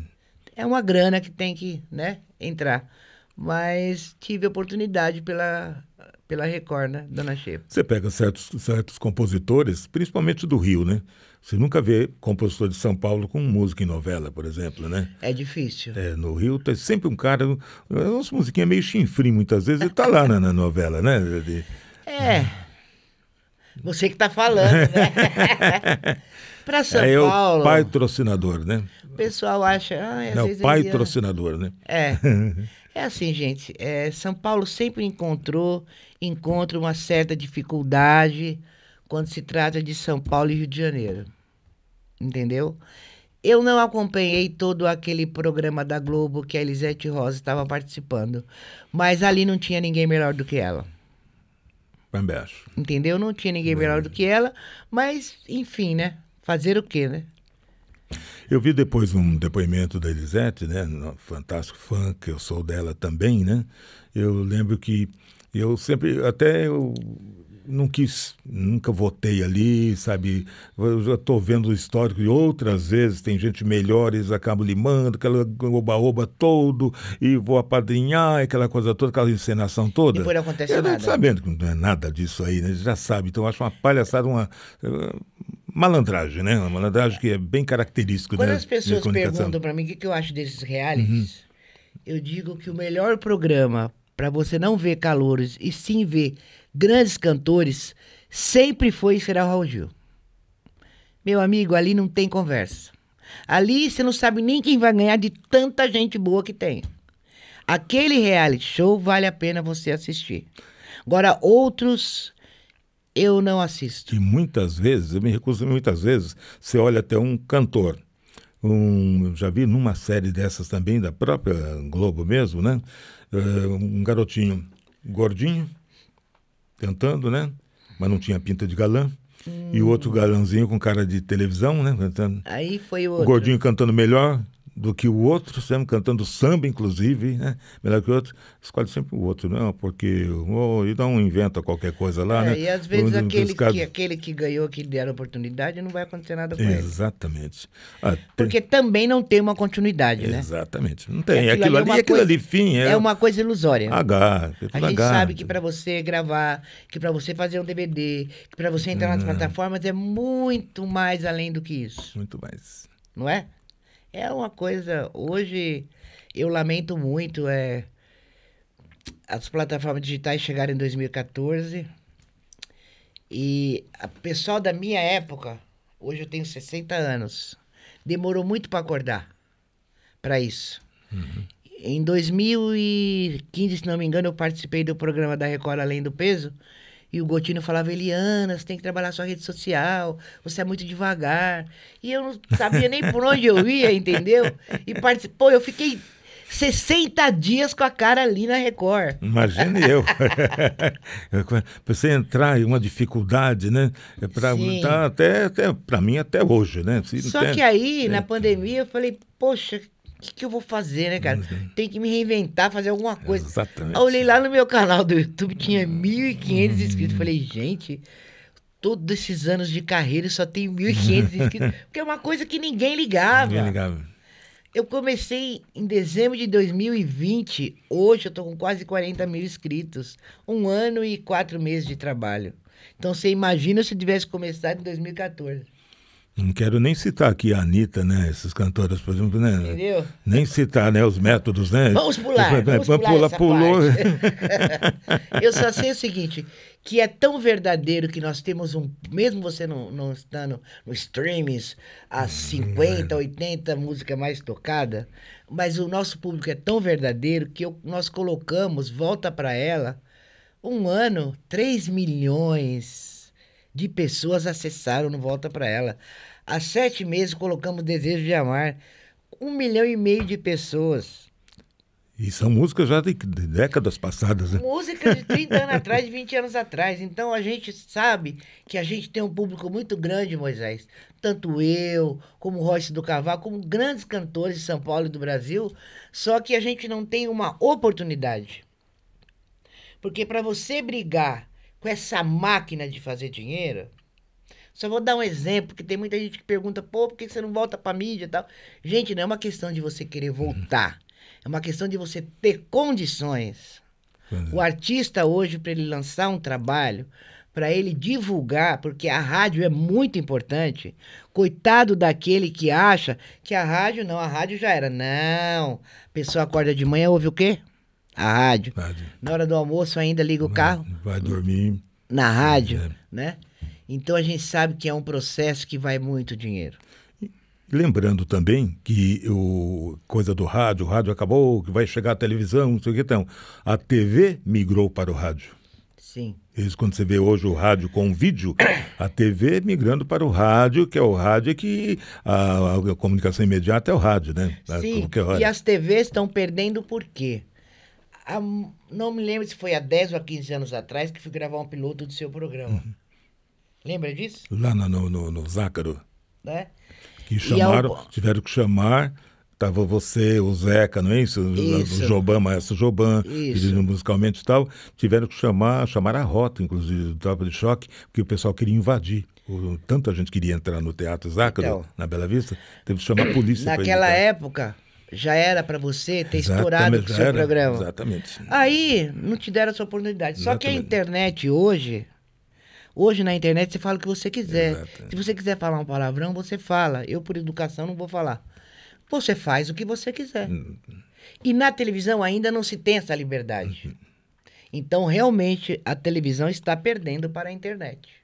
É uma grana que tem que né, entrar. Mas tive oportunidade pela pela Record, né, Dona Shepa? Você pega certos, certos compositores, principalmente do Rio, né? Você nunca vê compositor de São Paulo com música em novela, por exemplo, né? É difícil. É, no Rio tem sempre um cara. Nossa musiquinha é meio chinfrim, muitas vezes, e tá lá na, na novela, né? De... É. Você que tá falando, né? Para São é Paulo. É o patrocinador, né? O pessoal acha. Ah, é, é o patrocinador, né? É. É assim, gente. É, São Paulo sempre encontrou, encontra uma certa dificuldade quando se trata de São Paulo e Rio de Janeiro. Entendeu? Eu não acompanhei todo aquele programa da Globo que a Elisete Rosa estava participando, mas ali não tinha ninguém melhor do que ela. Também acho. Entendeu? Não tinha ninguém melhor do que ela, mas, enfim, né? Fazer o quê, né? Eu vi depois um depoimento da Elisete, né? Fantástico fã, que eu sou dela também, né? Eu lembro que eu sempre, até eu não quis, nunca votei ali, sabe? Eu já estou vendo o histórico de outras vezes, tem gente melhor, eles acabam limando, aquela oba-oba todo, e vou apadrinhar, aquela coisa toda, aquela encenação toda. E por acontecer eu, nada. Sabendo que não é nada disso aí, né? Já sabe, então acho uma palhaçada, uma malandragem, né? Uma malandragem que é bem característico Quando as pessoas perguntam para mim o que, que, eu acho desses realities, uhum. eu digo que o melhor programa para você não ver calouros e sim ver grandes cantores sempre foi e será o Raul Gil. Meu amigo, ali não tem conversa. Ali você não sabe nem quem vai ganhar de tanta gente boa que tem. Aquele reality show vale a pena você assistir. Agora, outros eu não assisto. E muitas vezes, eu me recuso muitas vezes, você olha até um cantor. Um, já vi numa série dessas também, da própria Globo mesmo, né? Uh, um garotinho gordinho, tentando, né? Mas não tinha pinta de galã. Hum. E o outro hum. galãzinho com cara de televisão, né? Aí foi o outro. Gordinho cantando melhor, do que o outro, sempre cantando samba, inclusive, né? Melhor que o outro, escolhe sempre o outro, não, porque oh, e não inventa qualquer coisa lá, é, né? E às vezes um, aquele, que, aquele que ganhou, que deram oportunidade, não vai acontecer nada com Exatamente. ele. Exatamente. Ah, porque também não tem uma continuidade, né? Exatamente. Não tem. E é aquilo, aquilo ali, é aquilo coisa, ali, fim. É... é uma coisa ilusória. H. Tá tá A gente H. sabe que para você gravar, que para você fazer um DVD, que para você entrar nas uhum. plataformas, é muito mais além do que isso. Muito mais. Não é? É uma coisa. Hoje eu lamento muito é, as plataformas digitais chegaram em 2014 e o pessoal da minha época, hoje eu tenho 60 anos, demorou muito para acordar para isso. Uhum. Em 2015, se não me engano, eu participei do programa da Record Além do Peso e o Gotino falava, Eliana, você tem que trabalhar sua rede social, você é muito devagar. E eu não sabia nem por onde eu ia, entendeu? E participou, eu fiquei 60 dias com a cara ali na Record. Imagine eu. pra você entrar em uma dificuldade, né? É pra, tá até, até, pra mim até hoje, né? Se Só tem, que aí, é, na pandemia, eu falei, poxa, o que, que, eu vou fazer, né, cara? Uhum. Tem que me reinventar, fazer alguma coisa. Exatamente. Aí eu olhei lá no meu canal do YouTube, tinha 1.500 hum. inscritos. Falei, gente, todos esses anos de carreira só tem 1.500 inscritos. porque é uma coisa que ninguém ligava. Ninguém ligava. Eu comecei em dezembro de 2020. Hoje eu tô com quase 40 mil inscritos. Um ano e quatro meses de trabalho. Então você imagina se eu tivesse começado em 2014. Não quero nem citar aqui a Anitta, né? Essas cantoras, por exemplo, né? Entendeu? Nem citar, né? Os métodos, né? Vamos pular, vamos pular pula, pulou. Eu só sei o seguinte, que é tão verdadeiro que nós temos um... Mesmo você não, não estando no streams, as 50, 80 música mais tocada, mas o nosso público é tão verdadeiro que eu, nós colocamos, volta para ela, um ano, 3 milhões de pessoas acessaram no Volta para Ela. Há sete meses colocamos Desejo de Amar. Um milhão e meio de pessoas. E são músicas já de décadas passadas, né? Músicas de 30 anos atrás, de 20 anos atrás. Então a gente sabe que a gente tem um público muito grande, Moisés. Tanto eu, como o Royce do Cavalo como grandes cantores de São Paulo e do Brasil. Só que a gente não tem uma oportunidade. Porque para você brigar com essa máquina de fazer dinheiro. Só vou dar um exemplo, que tem muita gente que pergunta, pô, por que você não volta pra mídia e tal? Gente, não é uma questão de você querer voltar. É uma questão de você ter condições. O artista hoje, para ele lançar um trabalho, para ele divulgar, porque a rádio é muito importante. Coitado daquele que acha que a rádio não, a rádio já era. Não. A pessoa acorda de manhã ouve o quê? A rádio. rádio. Na hora do almoço ainda liga o carro. Vai dormir. Na rádio, é. né? Então a gente sabe que é um processo que vai muito dinheiro. Lembrando também que o coisa do rádio, o rádio acabou, que vai chegar a televisão, não sei o que então. A TV migrou para o rádio. Sim. Isso quando você vê hoje o rádio com o vídeo, a TV migrando para o rádio, que é o rádio que a, a comunicação imediata é o rádio, né? Sim. É rádio. E as TVs estão perdendo por quê? não me lembro se foi há 10 ou 15 anos atrás que fui gravar um piloto do seu programa. Uhum. Lembra disso? Lá no, no, no, no Zácaro. Né? Que chamaram, ao... tiveram que chamar. Tava você, o Zeca, não é isso? isso. O Joban, Maestro Joban, dirigindo musicalmente e tal. Tiveram que chamar, chamar a rota, inclusive, do Tropa de Choque, porque o pessoal queria invadir. O, tanta gente queria entrar no Teatro Zácaro, então, na Bela Vista, teve que chamar a polícia. Naquela época, já era para você ter exatamente, estourado o seu era, programa. Exatamente. Aí não te deram essa oportunidade. Exatamente. Só que a internet hoje, hoje na internet você fala o que você quiser. Se você quiser falar um palavrão, você fala. Eu por educação não vou falar. Você faz o que você quiser. Uhum. E na televisão ainda não se tem essa liberdade. Uhum. Então realmente a televisão está perdendo para a internet.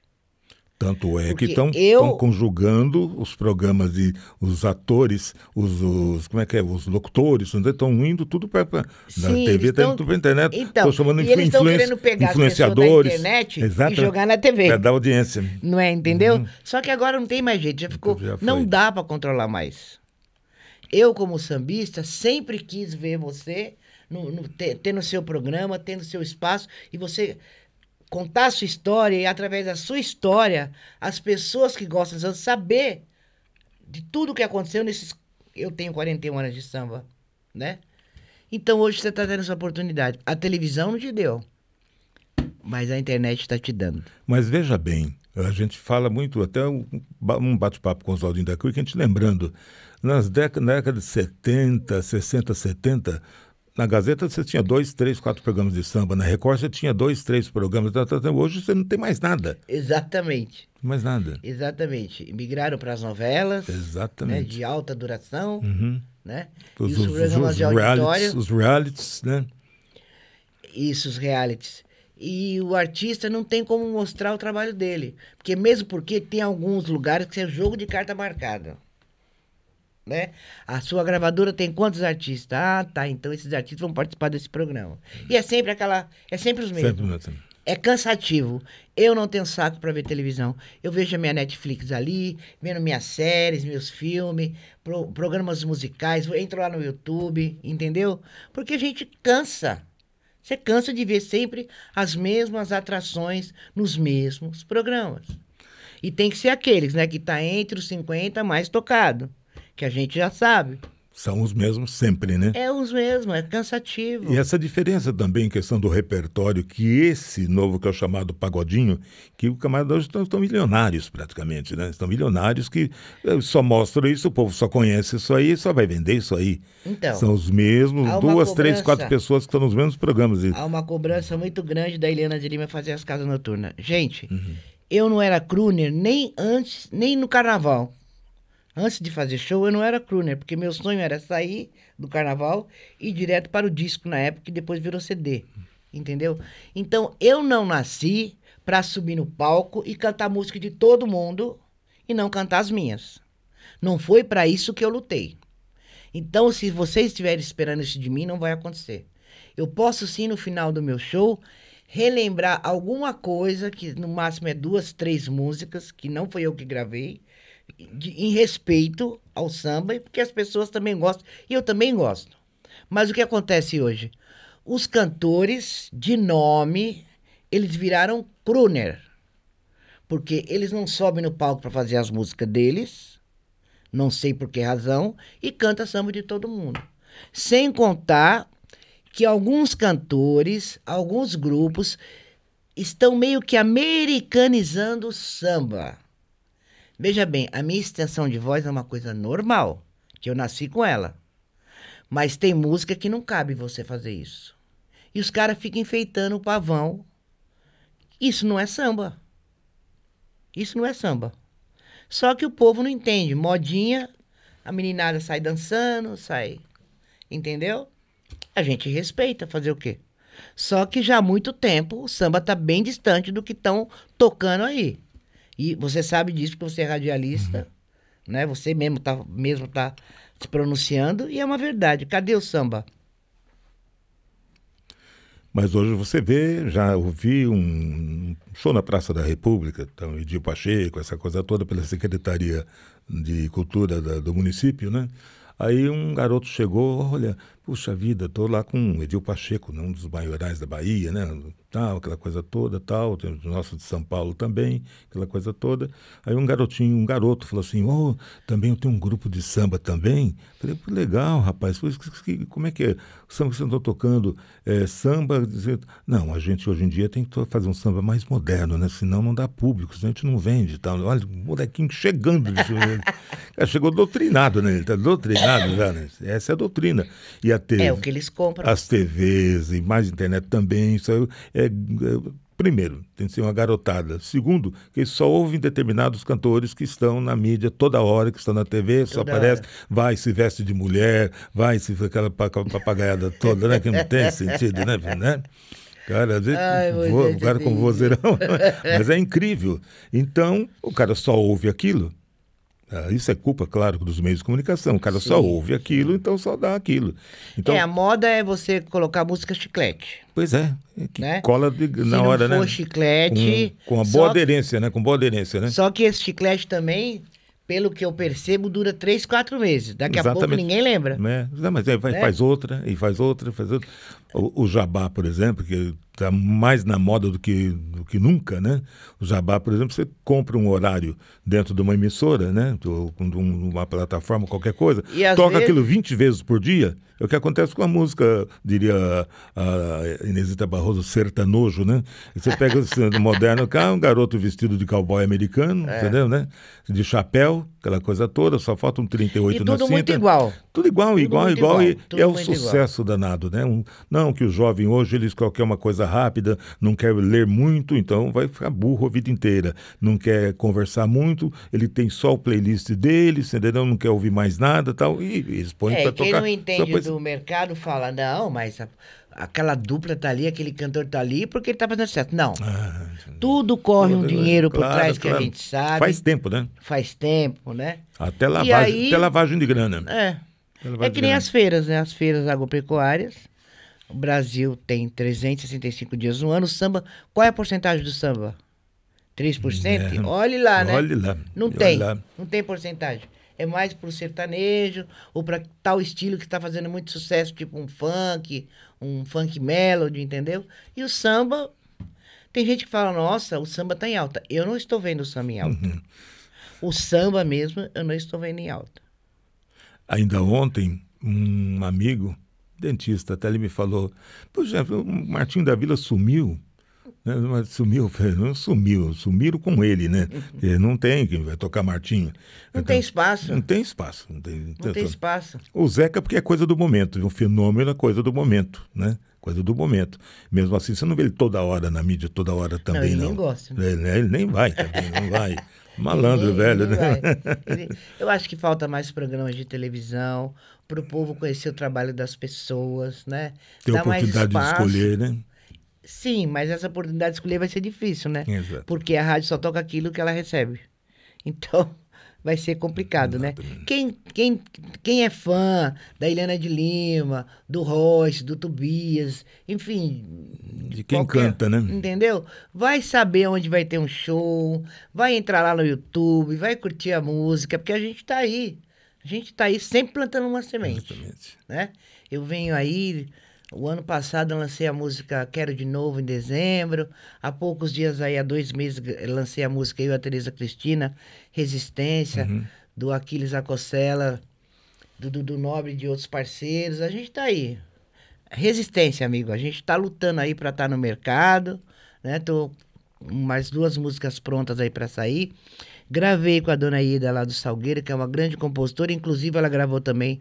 Tanto é Porque que estão eu... conjugando os programas de os atores, os, os como é que é, os locutores, estão né, indo tudo para a TV, estão... para para internet. Então, chamando e eles estão querendo pegar influenciadores, da internet e jogar na TV. Para dar audiência. Não é, entendeu? Uhum. Só que agora não tem mais jeito, já ficou, já não dá para controlar mais. Eu como sambista sempre quis ver você no, no, seu programa, tendo seu espaço e você contar a sua história e, através da sua história, as pessoas que gostam de saber de tudo o que aconteceu nesses. Eu tenho 41 anos de samba, né? Então hoje você está tendo essa oportunidade. A televisão não te deu, mas a internet está te dando. Mas veja bem, a gente fala muito, até um bate-papo com o Oswaldinho da Cruz, que a gente lembrando, nas décadas na década de 70, 60, 70, na Gazeta você tinha dois, três, quatro programas de samba. Na Record você tinha dois, três programas. Tá, tá, tá, hoje você não tem mais nada. Exatamente. Mais nada. Exatamente. Migraram para as novelas. Né, Exatamente. Né, de alta duração. Uhum. Né? Os, os, os, programas os de Realities, os realities, né? Isso, os realities. E o artista não tem como mostrar o trabalho dele. Porque mesmo porque tem alguns lugares que é jogo de carta marcada né? A sua gravadora tem quantos artistas? Ah, tá, então esses artistas vão participar desse programa. E é sempre aquela, é sempre os mesmos. É cansativo. Eu não tenho saco para ver televisão. Eu vejo a minha Netflix ali, vendo minhas séries, meus filmes, pro, programas musicais, entro lá no YouTube, entendeu? Porque a gente cansa. Você cansa de ver sempre as mesmas atrações nos mesmos programas. E tem que ser aqueles, né, que tá entre os 50 mais tocado que a gente já sabe. São os mesmos sempre, né? É os mesmos, é cansativo. E essa diferença também em questão do repertório, que esse novo que é o chamado pagodinho, que o camarada hoje estão, estão milionários praticamente, né? Estão milionários que eh, só mostram isso, o povo só conhece isso aí, só vai vender isso aí. Então. São os mesmos, duas, cobrança, três, quatro pessoas que estão nos mesmos programas. Há uma cobrança muito grande da Helena de Lima fazer as casas noturnas. Gente, uhum. eu não era crooner nem antes, nem no carnaval. Antes de fazer show, eu não era crooner, né? porque meu sonho era sair do carnaval e ir direto para o disco na época, que depois virou CD. Entendeu? Então, eu não nasci para subir no palco e cantar música de todo mundo e não cantar as minhas. Não foi para isso que eu lutei. Então, se vocês estiverem esperando isso de mim, não vai acontecer. Eu posso sim, no final do meu show, relembrar alguma coisa, que no máximo é duas, três músicas, que não foi eu que gravei, de, em respeito ao samba, porque as pessoas também gostam, e eu também gosto. Mas o que acontece hoje? Os cantores de nome, eles viraram crooner. Porque eles não sobem no palco para fazer as músicas deles, não sei por que razão, e canta samba de todo mundo. Sem contar que alguns cantores, alguns grupos estão meio que americanizando o samba. Veja bem, a minha extensão de voz é uma coisa normal, que eu nasci com ela. Mas tem música que não cabe você fazer isso. E os caras ficam enfeitando o pavão. Isso não é samba. Isso não é samba. Só que o povo não entende. Modinha, a meninada sai dançando, sai. Entendeu? A gente respeita fazer o quê? Só que já há muito tempo o samba está bem distante do que estão tocando aí. E você sabe disso porque você é radialista, uhum. né? Você mesmo tá, mesmo tá se pronunciando e é uma verdade. Cadê o samba? Mas hoje você vê, já ouvi um show na Praça da República, então, tá, Edil Pacheco, essa coisa toda pela Secretaria de Cultura da, do município, né? Aí um garoto chegou, olha, Puxa vida, estou lá com o Edil Pacheco, né, um dos maiorais da Bahia, né? Tal, aquela coisa toda, tal, tem o nosso de São Paulo também, aquela coisa toda. Aí um garotinho, um garoto falou assim, oh, também eu tenho um grupo de samba também. Falei, legal, rapaz, como é que é? O samba que vocês estão tocando, é, samba... Não, a gente hoje em dia tem que fazer um samba mais moderno, né? Senão não dá público, senão a gente não vende tal. Olha, o molequinho chegando. Chegou doutrinado, né? Ele tá doutrinado já, né? Essa é a doutrina. E a TV. É o que eles compram. As TVs, mais internet também. Isso é, é, é, primeiro, tem que ser uma garotada. Segundo, que só ouvem determinados cantores que estão na mídia toda hora, que estão na TV, só aparece, hora. vai, se veste de mulher, vai, se aquela papagaiada toda, né? Que não tem sentido, né? né? Cara, às vezes, Ai, voa, o cara com vozeirão, mas é incrível. Então, o cara só ouve aquilo ah, isso é culpa, claro, dos meios de comunicação. O cara sim, só ouve aquilo, sim. então só dá aquilo. Então, é, a moda é você colocar música chiclete. Pois é, que né? cola de, na Se não hora, né? for né? chiclete. Com, com uma boa aderência, que, né? Com boa aderência, né? Só que esse chiclete também, pelo que eu percebo, dura três, quatro meses. Daqui Exatamente. a pouco ninguém lembra. Né? mas aí vai, né? faz outra, e faz outra, faz outra. O, o jabá, por exemplo, que está mais na moda do que, do que nunca, né? O jabá, por exemplo, você compra um horário dentro de uma emissora, né? Ou de uma plataforma, qualquer coisa, toca vezes... aquilo 20 vezes por dia, é o que acontece com a música, diria a Inesita Barroso, sertanojo, né? Você pega esse moderno cá, um garoto vestido de cowboy americano, é. entendeu, né? De chapéu, aquela coisa toda, só falta um 38 e tudo na cinta. tudo muito igual. Tudo igual, tudo igual, igual. igual. E tudo é o sucesso igual. danado, né? Um, não que o jovem hoje, eles qualquer uma coisa rápida, não quer ler muito, então vai ficar burro a vida inteira. Não quer conversar muito, ele tem só o playlist dele, entendeu? não quer ouvir mais nada tal, e expõe é, para tocar. Quem não entende pra... do mercado fala, não, mas a, aquela dupla tá ali, aquele cantor tá ali, porque ele tá fazendo certo. Não. Ah, Tudo corre um dinheiro claro, por trás claro. que a gente sabe. Faz tempo, né? Faz tempo, né? Até lavagem, aí... até lavagem de grana. É. É que nem as feiras, né? As feiras agropecuárias. O Brasil tem 365 dias no ano. O samba, qual é a porcentagem do samba? 3%? É. Olhe lá, né? Olhe lá. Não tem. Lá. Não tem porcentagem. É mais pro sertanejo ou para tal estilo que está fazendo muito sucesso, tipo um funk, um funk melody, entendeu? E o samba. Tem gente que fala, nossa, o samba tá em alta. Eu não estou vendo o samba em alta. Uhum. O samba mesmo, eu não estou vendo em alta. Ainda ontem, um amigo dentista, até ele me falou, por exemplo, o Martinho da Vila sumiu, né? sumiu, não sumiu, sumiram com ele, né? Uhum. Ele não tem quem vai tocar Martinho. Não então, tem espaço. Não tem espaço. Não tem, não tem espaço. O Zeca, porque é coisa do momento, um fenômeno é coisa do momento, né? Coisa do momento. Mesmo assim, você não vê ele toda hora na mídia, toda hora também, não. Ele não. nem gosta. É, né? Ele, ele, nem vai também, não vai. Malandro, ele, velho, ele né? Ele, eu acho que falta mais programas de televisão, para o povo conhecer o trabalho das pessoas, né? Ter Dá oportunidade mais espaço. de escolher, né? Sim, mas essa oportunidade de escolher vai ser difícil, né? Exato. Porque a rádio só toca aquilo que ela recebe. Então, vai ser complicado, né? Exatamente. né? Quem, quem, quem é fã da Helena de Lima, do Royce, do Tobias, enfim. De quem qualquer, canta, né? Entendeu? Vai saber onde vai ter um show, vai entrar lá no YouTube, vai curtir a música, porque a gente tá aí. A gente está aí sempre plantando uma semente. Exatamente. Né? Eu venho aí, o ano passado eu lancei a música Quero de Novo em dezembro. Há poucos dias aí, há dois meses, eh, lancei a música Eu e a Tereza Cristina, Resistência, uhum. do Aquiles Acocela, do do Nobre e de outros parceiros. A gente está aí. Resistência, amigo. A gente está lutando aí para estar tá no mercado. Né? Tô mais duas músicas prontas aí para sair. Gravei com a dona Ida lá do Salgueira, que é uma grande compositora, inclusive ela gravou também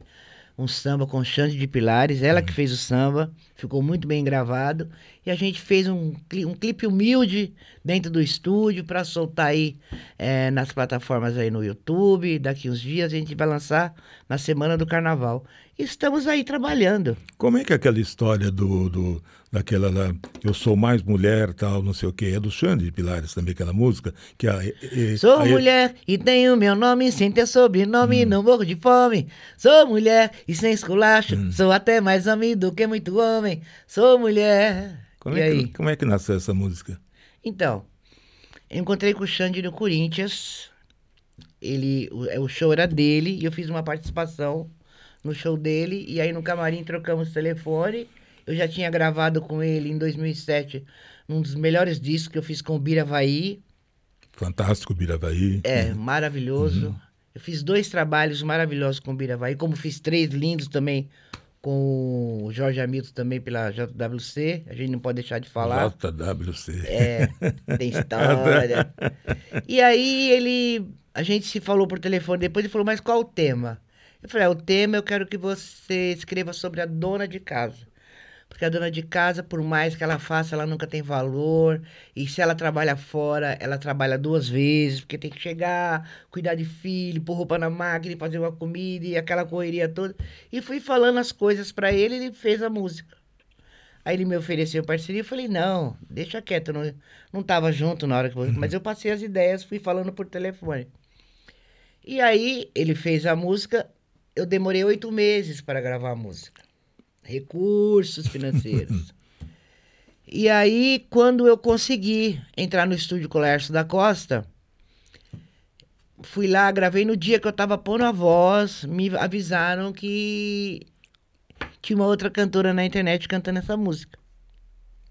um samba com o Xande de Pilares, ela que uhum. fez o samba, ficou muito bem gravado. E a gente fez um, um clipe humilde dentro do estúdio para soltar aí é, nas plataformas aí no YouTube. Daqui uns dias a gente vai lançar na semana do carnaval. E estamos aí trabalhando. Como é que é aquela história do, do daquela lá, né, eu sou mais mulher, tal, não sei o quê, é do Xande de Pilares também aquela música que a, e, Sou a, mulher e... tenho meu nome sem ter sobrenome, hum. não morro de fome. Sou mulher e sem esculacho, hum. sou até mais homem do que muito homem homem, sou mulher. Como, e é, aí? Que, como é que nasceu essa música? Então, eu encontrei com o Xande no Corinthians. Ele, o, é, o show era dele e eu fiz uma participação no show dele. E aí no camarim trocamos telefone. Eu já tinha gravado com ele em 2007 num dos melhores discos que eu fiz com o Biravaí. Fantástico, Biravaí. É, uhum. maravilhoso. Uhum. Eu fiz dois trabalhos maravilhosos com o Biravaí, como fiz três lindos também com o Jorge Amito também pela JWC, a gente não pode deixar de falar. JWC. É, tem história. e aí ele, a gente se falou por telefone depois e falou, mas qual o tema? Eu falei, ah, o tema eu quero que você escreva sobre a dona de casa. Porque a dona de casa, por mais que ela faça, ela nunca tem valor. E se ela trabalha fora, ela trabalha duas vezes, porque tem que chegar, cuidar de filho, pôr roupa na máquina, fazer uma comida e aquela correria toda. E fui falando as coisas para ele, e ele fez a música. Aí ele me ofereceu parceria, eu falei, não, deixa quieto, não, não tava junto na hora que... Uhum. Mas eu passei as ideias, fui falando por telefone. E aí ele fez a música, eu demorei oito meses para gravar a música recursos financeiros. e aí, quando eu consegui entrar no estúdio Colércio da Costa, fui lá, gravei no dia que eu tava pondo a voz, me avisaram que tinha uma outra cantora na internet cantando essa música.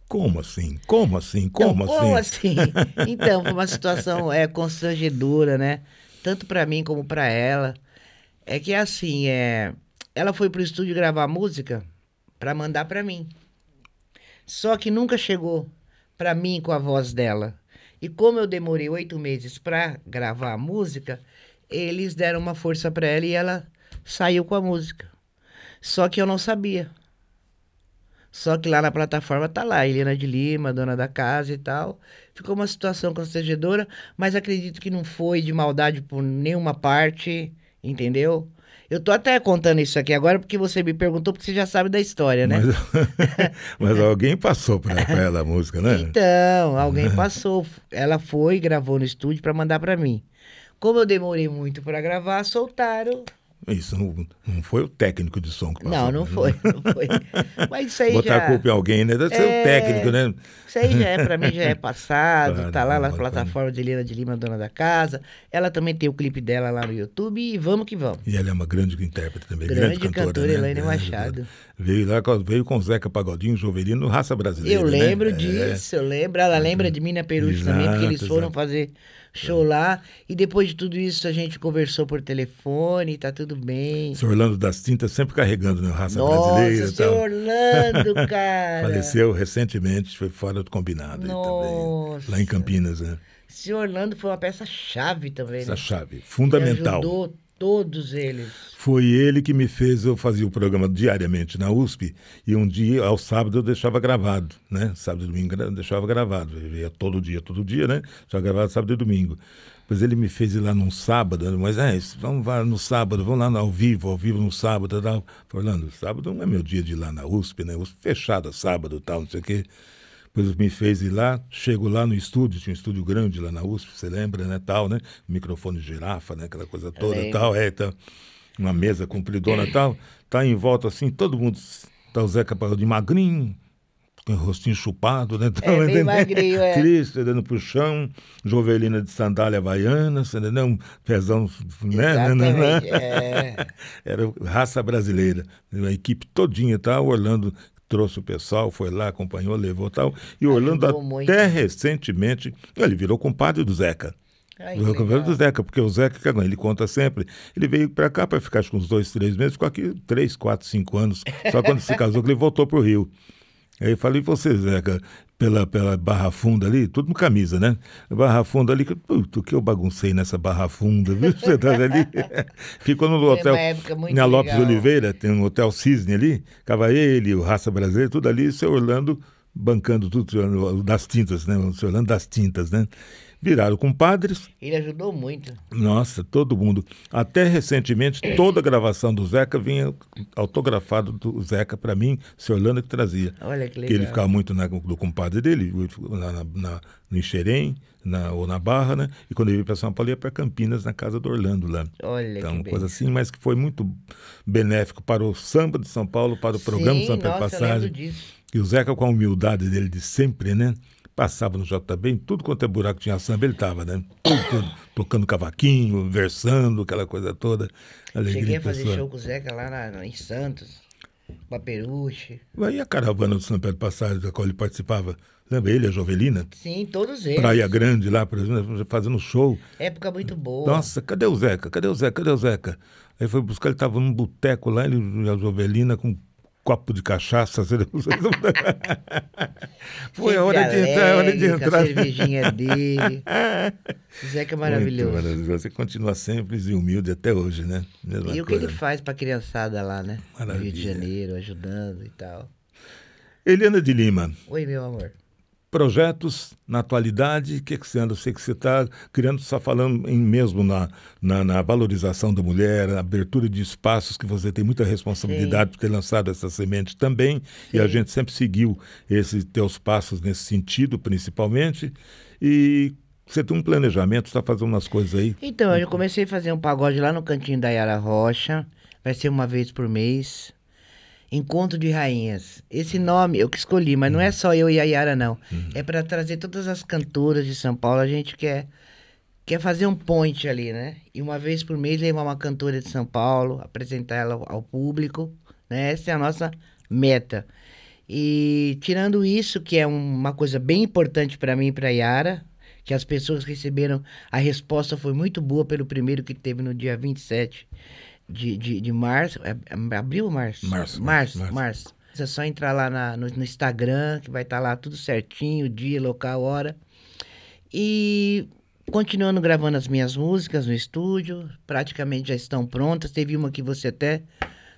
Como assim? Como assim? Como então, assim? Como assim? assim? então, foi uma situação é constrangedora, né? Tanto para mim como para ela. É que assim, é, ela foi pro estúdio gravar música para mandar para mim. Só que nunca chegou para mim com a voz dela. E como eu demorei oito meses para gravar a música, eles deram uma força para ela e ela saiu com a música. Só que eu não sabia. Só que lá na plataforma tá lá, Helena de Lima, dona da casa e tal. Ficou uma situação constrangedora, mas acredito que não foi de maldade por nenhuma parte, entendeu? Eu tô até contando isso aqui agora porque você me perguntou, porque você já sabe da história, né? Mas, mas alguém passou pra, ela a música, né? Então, alguém passou. Ela foi, gravou no estúdio para mandar para mim. Como eu demorei muito para gravar, soltaram isso não, não foi o técnico de som que passou. Não, não foi, não foi. Mas isso aí Botar já... a culpa em alguém, né? Deve é... ser o é, técnico, né? Isso aí já é, para mim, já é passado. Claro, tá lá na plataforma de Helena de Lima, dona da casa. Ela também tem o clipe dela lá no YouTube e vamos que vamos. E ela é uma grande intérprete também, grande, grande cantora. cantora né? Elaine Machado. Veio lá, veio com Zeca Pagodinho, Jovelino, Raça Brasileira. Eu né? lembro né? disso, é. eu lembro. Ela lembra de mim na também, porque eles foram exato. fazer show lá. E depois de tudo isso, a gente conversou por telefone, tá tudo tudo bem? Seu Orlando das Tintas sempre carregando, né? Raça Nossa, brasileira. Nossa, seu tal. Orlando, cara! Faleceu recentemente, foi fora do combinado Nossa. também. Lá em Campinas, né? Seu Orlando foi uma peça-chave também. Peça-chave, né? fundamental. Ele ajudou todos eles. Foi ele que me fez, eu fazia o programa diariamente na USP, e um dia, ao sábado, eu deixava gravado, né? Sábado e domingo eu deixava gravado. Eu ia todo dia, todo dia, né? Só gravado sábado e domingo. Pois ele me fez ir lá num sábado, mas é, vamos lá no sábado, vamos lá ao vivo, ao vivo no sábado. Tal. Tá, Falando, tá. sábado não é meu dia de ir lá na USP, né? USP fechada sábado tal, não sei o quê. Pois me fez ir lá, chego lá no estúdio, tinha um estúdio grande lá na USP, você lembra, né? Tal, né? Microfone girafa, né? Aquela coisa toda e tal, é, tá Uma mesa compridona tal. Tá em volta assim, todo mundo, tá o Zeca de magrinho, com o rostinho chupado, né? Então, é, bem magrinho, é. Triste, andando pro chão, jovelina de sandália havaiana, entendeu? Um pezão, né? né, né, né? é. Era raça brasileira. A equipe todinha, tá? O Orlando trouxe o pessoal, foi lá, acompanhou, levou tal. E o Orlando até recentemente, ele virou compadre do Zeca. Ai, do do Zeca, porque o Zeca, é, ele conta sempre, ele veio para cá para ficar uns dois, três meses, ficou aqui três, quatro, cinco anos. Só quando se casou que ele voltou para o Rio. Aí eu falei, você, Zeca, pela, pela Barra Funda ali, tudo com camisa, né? Barra Funda ali, o que eu baguncei nessa Barra Funda, viu? Você tá ali? Ficou no hotel. na Lopes legal. Oliveira, tem um hotel Cisne ali, ficava ele, o Raça Brasileira, tudo ali, o seu Orlando bancando tudo, das tintas, né? O seu Orlando das tintas, né? viraram compadres. Ele ajudou muito. Nossa, todo mundo. Até recentemente, toda a gravação do Zeca vinha autografado do Zeca para mim, seu Orlando que trazia. Olha que legal. Que ele ficava muito na, do compadre dele, lá na, na, no Xerém, na, ou na Barra, né? E quando ele veio para São Paulo, ia para Campinas, na casa do Orlando lá. Olha então, que coisa assim, mas que foi muito benéfico para o samba de São Paulo, para o programa Sim, Santa nossa, Passagem. Eu disso. E o Zeca, com a humildade dele de sempre, né? passava no JB, em tudo quanto é buraco tinha samba, ele estava, né? Tudo, tocando cavaquinho, versando, aquela coisa toda. Alegria Cheguei a fazer pessoa. show com o Zeca lá na, em Santos, Peruche. Aí a caravana do São Pedro Passagem, da qual ele participava, lembra ele, a Jovelina? Sim, todos eles. Praia Grande lá, fazendo show. Época muito boa. Nossa, cadê o Zeca? Cadê o Zeca? Cadê o Zeca? Aí foi buscar, ele estava num boteco lá, ele, a Jovelina com copo de cachaça. Foi a hora de entrar, é a hora de entrar. a cervejinha dele. Zeca é maravilhoso. Muito maravilhoso. Você continua simples e humilde até hoje, né? Mesma e coisa. o que ele faz para a criançada lá, né? Maravilha. No Rio de Janeiro, ajudando e tal. Eliana de Lima. Oi, meu amor projetos na atualidade, que que você anda, sei que você está criando, está falando em mesmo na, na, na, valorização da mulher, na abertura de espaços que você tem muita responsabilidade Sim. por ter lançado essa semente também, Sim. e a gente sempre seguiu esses teus passos nesse sentido, principalmente, e você tem um planejamento, está fazendo umas coisas aí? Então, eu uhum. comecei a fazer um pagode lá no cantinho da Yara Rocha, vai ser uma vez por mês, Encontro de Rainhas. Esse nome eu que escolhi, mas não é só eu e a Yara, não. Uhum. É para trazer todas as cantoras de São Paulo. A gente quer, quer fazer um ponte ali, né? E uma vez por mês levar uma cantora de São Paulo, apresentar ela ao público. Né? Essa é a nossa meta. E tirando isso, que é uma coisa bem importante para mim e para Yara, que as pessoas receberam, a resposta foi muito boa pelo primeiro que teve no dia 27 de, de, de março. É, é, abril ou março? Março. Março, março. março. É só entrar lá na, no, no, Instagram, que vai estar tá lá tudo certinho, dia, local, hora. E continuando gravando as minhas músicas no estúdio, praticamente já estão prontas. Teve uma que você até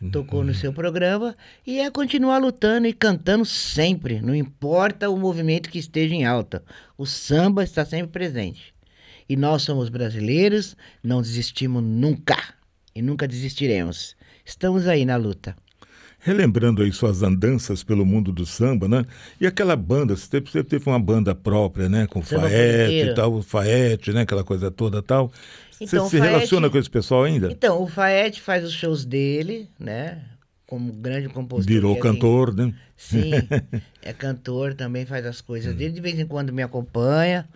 uhum. tocou no seu programa. E é continuar lutando e cantando sempre, não importa o movimento que esteja em alta. O samba está sempre presente. E nós somos brasileiros, não desistimos nunca e nunca desistiremos. Estamos aí na luta. Relembrando aí suas andanças pelo mundo do samba, né? E aquela banda, você teve, você teve uma banda própria, né? Com o Faete e tal, Faete, né? Aquela coisa toda tal. Então, você se Faete... relaciona com esse pessoal ainda? Então, o Faete faz os shows dele, né? Como grande compositor. Virou assim. cantor, né? Sim, é cantor, também faz as coisas hum. dele. De vez em quando me acompanha.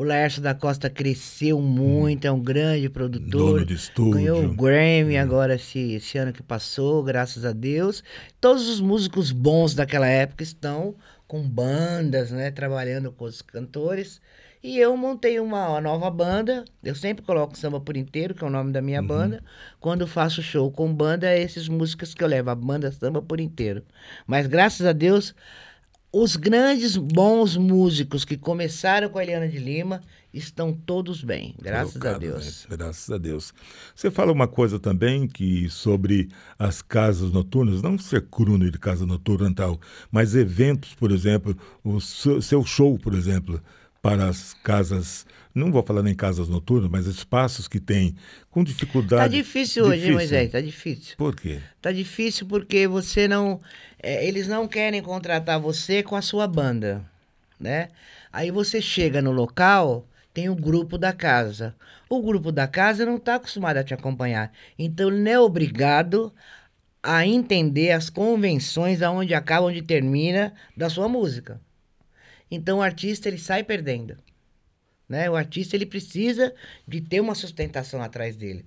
O Laércio da Costa cresceu muito, é um grande produtor. Dono de estúdio. Ganhou o Grammy hum. agora esse, esse ano que passou, graças a Deus. Todos os músicos bons daquela época estão com bandas, né? Trabalhando com os cantores. E eu montei uma, uma, nova banda. Eu sempre coloco samba por inteiro, que é o nome da minha uhum. banda. Quando faço show com banda, é essas músicas que eu levo, a banda samba por inteiro. Mas graças a Deus, os grandes bons músicos que começaram com a Eliana de Lima estão todos bem, graças a né? Deus. Né? Graças a Deus. Você fala uma coisa também que sobre as casas noturnas, não ser cruno de casa noturna e tal, mas eventos, por exemplo, o seu show, por exemplo, para as casas noturnas não vou falar nem casas noturnas, mas espaços que têm com dificuldade. Está difícil hoje, Moisés, está difícil. Por quê? Está difícil porque você não. É, eles não querem contratar você com a sua banda, né? Aí você chega no local, tem o um grupo da casa. O grupo da casa não está acostumado a te acompanhar. Então ele não é obrigado a entender as convenções aonde acaba, onde termina da sua música. Então o artista ele sai perdendo. Né? O artista ele precisa de ter uma sustentação atrás dele.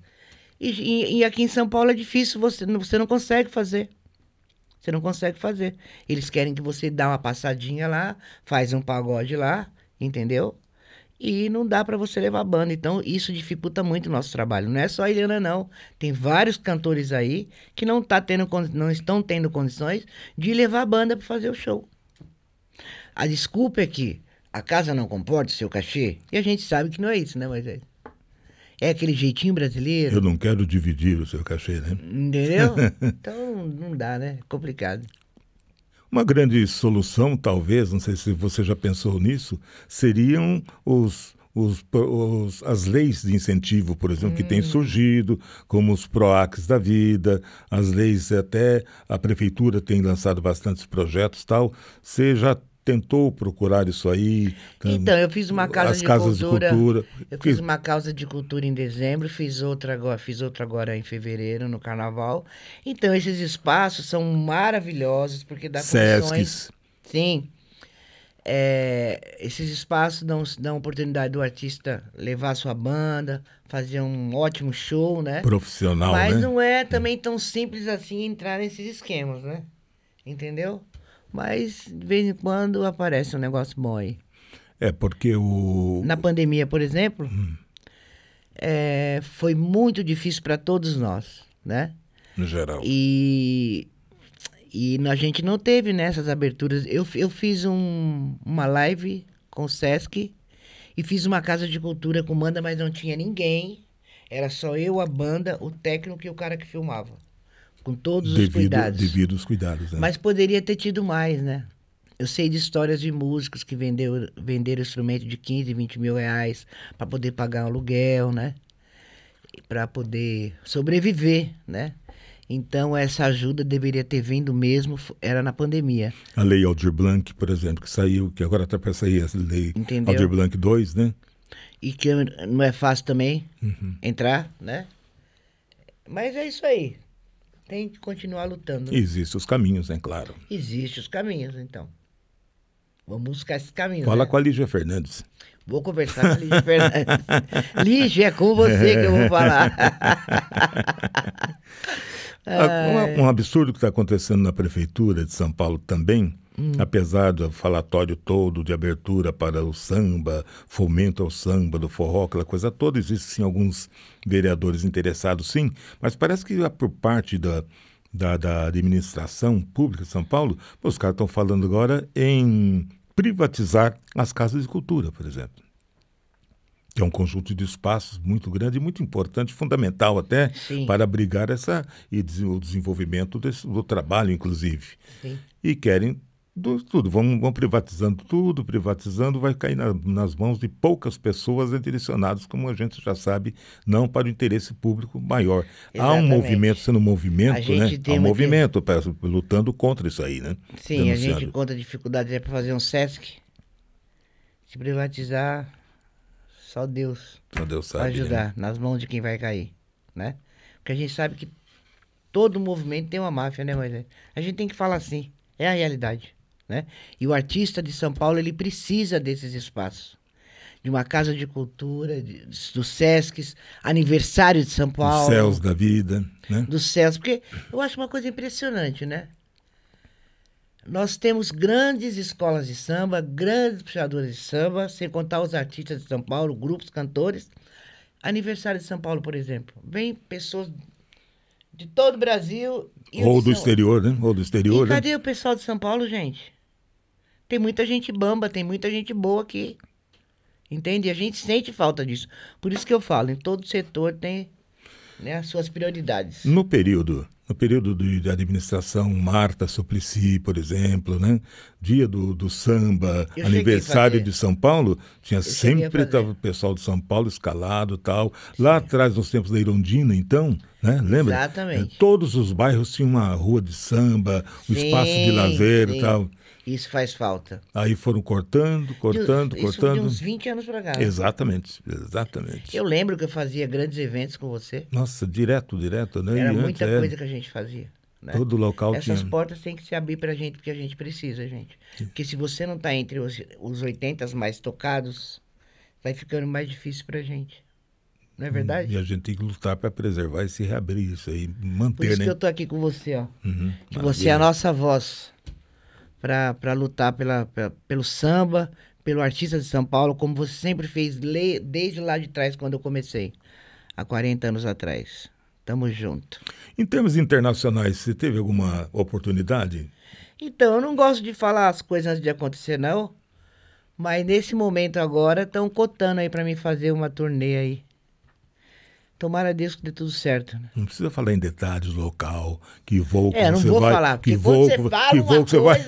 E, e, e, aqui em São Paulo é difícil, você, você não consegue fazer. Você não consegue fazer. Eles querem que você dá uma passadinha lá, faz um pagode lá, entendeu? E não dá para você levar banda. Então, isso dificulta muito o nosso trabalho. Não é só a Eliana, não. Tem vários cantores aí que não, tá tendo, não estão tendo condições de levar banda para fazer o show. A desculpa é que a casa não comporta o seu cachê? E a gente sabe que não é isso, né, Moisés? É aquele jeitinho brasileiro. Eu não quero dividir o seu cachê, né? Entendeu? Então não dá, né? É complicado. Uma grande solução, talvez, não sei se você já pensou nisso, seriam os, os, os as leis de incentivo, por exemplo, hum. que têm surgido, como os PROACs da vida, as leis até a prefeitura tem lançado bastantes projetos tal. Você já tentou procurar isso aí? Então, eu fiz uma casa de cultura, de, cultura, Eu fiz uma casa de cultura em dezembro, fiz outra agora, fiz outra agora em fevereiro, no carnaval. Então, esses espaços são maravilhosos, porque dá Sescs. condições. Sim. É, esses espaços dão, dão oportunidade do artista levar a sua banda, fazer um ótimo show, né? Profissional, Mas né? não é também tão simples assim entrar nesses esquemas, né? Entendeu? Mas de vez em quando aparece um negócio bom aí. É, porque o. Na pandemia, por exemplo, hum. é, foi muito difícil para todos nós, né? No geral. E, e a gente não teve nessas né, aberturas. Eu, eu fiz um, uma live com o Sesc e fiz uma casa de cultura com banda, mas não tinha ninguém. Era só eu, a banda, o técnico e o cara que filmava com todos devido, os cuidados. Devido os cuidados, né? Mas poderia ter tido mais, né? Eu sei de histórias de músicos que vendeu, venderam instrumento de 15, 20 mil reais para poder pagar aluguel, né? Para poder sobreviver, né? Então, essa ajuda deveria ter vindo mesmo, era na pandemia. A lei Aldir Blanc, por exemplo, que saiu, que agora está para sair essa lei Entendeu? Aldir Blanc 2, né? E que não é fácil também uhum. entrar, né? Mas é isso aí tem que continuar lutando. Né? Existem os caminhos, né? Claro. Existem os caminhos, então. Vamos buscar esses caminhos. Fala né? com a Lígia Fernandes. Vou conversar com a Lígia Fernandes. Lígia, é com você que eu vou falar. Ah, um absurdo que está acontecendo na Prefeitura de São Paulo também Hum. Apesar do falatório todo de abertura para o samba, fomento ao samba, do forró, aquela coisa toda, existem sim, alguns vereadores interessados, sim, mas parece que ah, por parte da, da, da administração pública de São Paulo, os caras estão falando agora em privatizar as casas de cultura, por exemplo que é um conjunto de espaços muito grande, muito importante, fundamental até Sim. para abrigar essa e o desenvolvimento desse, do trabalho, inclusive. Sim. E querem do, tudo, vão, vão privatizando tudo, privatizando, vai cair na, nas mãos de poucas pessoas e como a gente já sabe, não para o interesse público maior. Exatamente. Há um movimento sendo um movimento, né? Há um movimento de... Tá lutando contra isso aí, né? Sim, a gente encontra dificuldades é para fazer um SESC. Se privatizar, só Deus. Só Deus sabe. Né? ajudar, né? nas mãos de quem vai cair, né? Porque a gente sabe que todo movimento tem uma máfia, né, Moisés? A gente tem que falar assim. É a realidade. Né? E o artista de São Paulo ele precisa desses espaços. De uma casa de cultura, de, dos Sescs, aniversário de São Paulo. Dos céus da vida. Né? Dos céus. Porque eu acho uma coisa impressionante, né? Nós temos grandes escolas de samba, grandes puxadores de samba, sem contar os artistas de São Paulo, grupos, cantores. Aniversário de São Paulo, por exemplo. Vem pessoas de todo o Brasil ou do exterior, né? Ou do exterior, e né? Cadê o pessoal de São Paulo, gente? Tem muita gente bamba, tem muita gente boa aqui. Entende? A gente sente falta disso. Por isso que eu falo, em todo setor tem né, as suas prioridades. No período no período de, de, administração Marta Suplicy, por exemplo, né? Dia do, do samba, eu aniversário de São Paulo, tinha eu sempre o pessoal de São Paulo escalado tal. Sim. Lá atrás, nos tempos da Irondina, então, né? Lembra? Exatamente. todos os bairros tinham uma rua de samba, um sim, espaço de lazer e tal. Isso faz falta. Aí foram cortando, cortando, Isso cortando. De uns 20 anos para cá. Exatamente, exatamente. Eu lembro que eu fazia grandes eventos com você. Nossa, direto, direto, né? Era antes, muita é. coisa que a gente fazia. Né? Todo local Essas tinha... portas têm que se abrir para a gente, porque a gente precisa, gente. Porque se você não está entre os, os 80 mais tocados, vai ficando mais difícil para a gente. Não é hum, verdade? E a gente tem que lutar para preservar e se reabrir isso aí, manter, Por isso né? que eu estou aqui com você, ó. Uhum, que você é a nossa voz para lutar pela, pelo samba, pelo artista de São Paulo, como você sempre fez desde lá de trás, quando eu comecei, há 40 anos atrás. Tamo junto. Em termos internacionais, você teve alguma oportunidade? Então, eu não gosto de falar as coisas antes de acontecer, não. Mas nesse momento agora, estão cotando aí para mim fazer uma turnê aí. Tomara Deus que dê tudo certo. Né? Não precisa falar em detalhes, local, que voo é, que é, não você vou vai, falar, porque que voo, quando você fala que voo você coisa,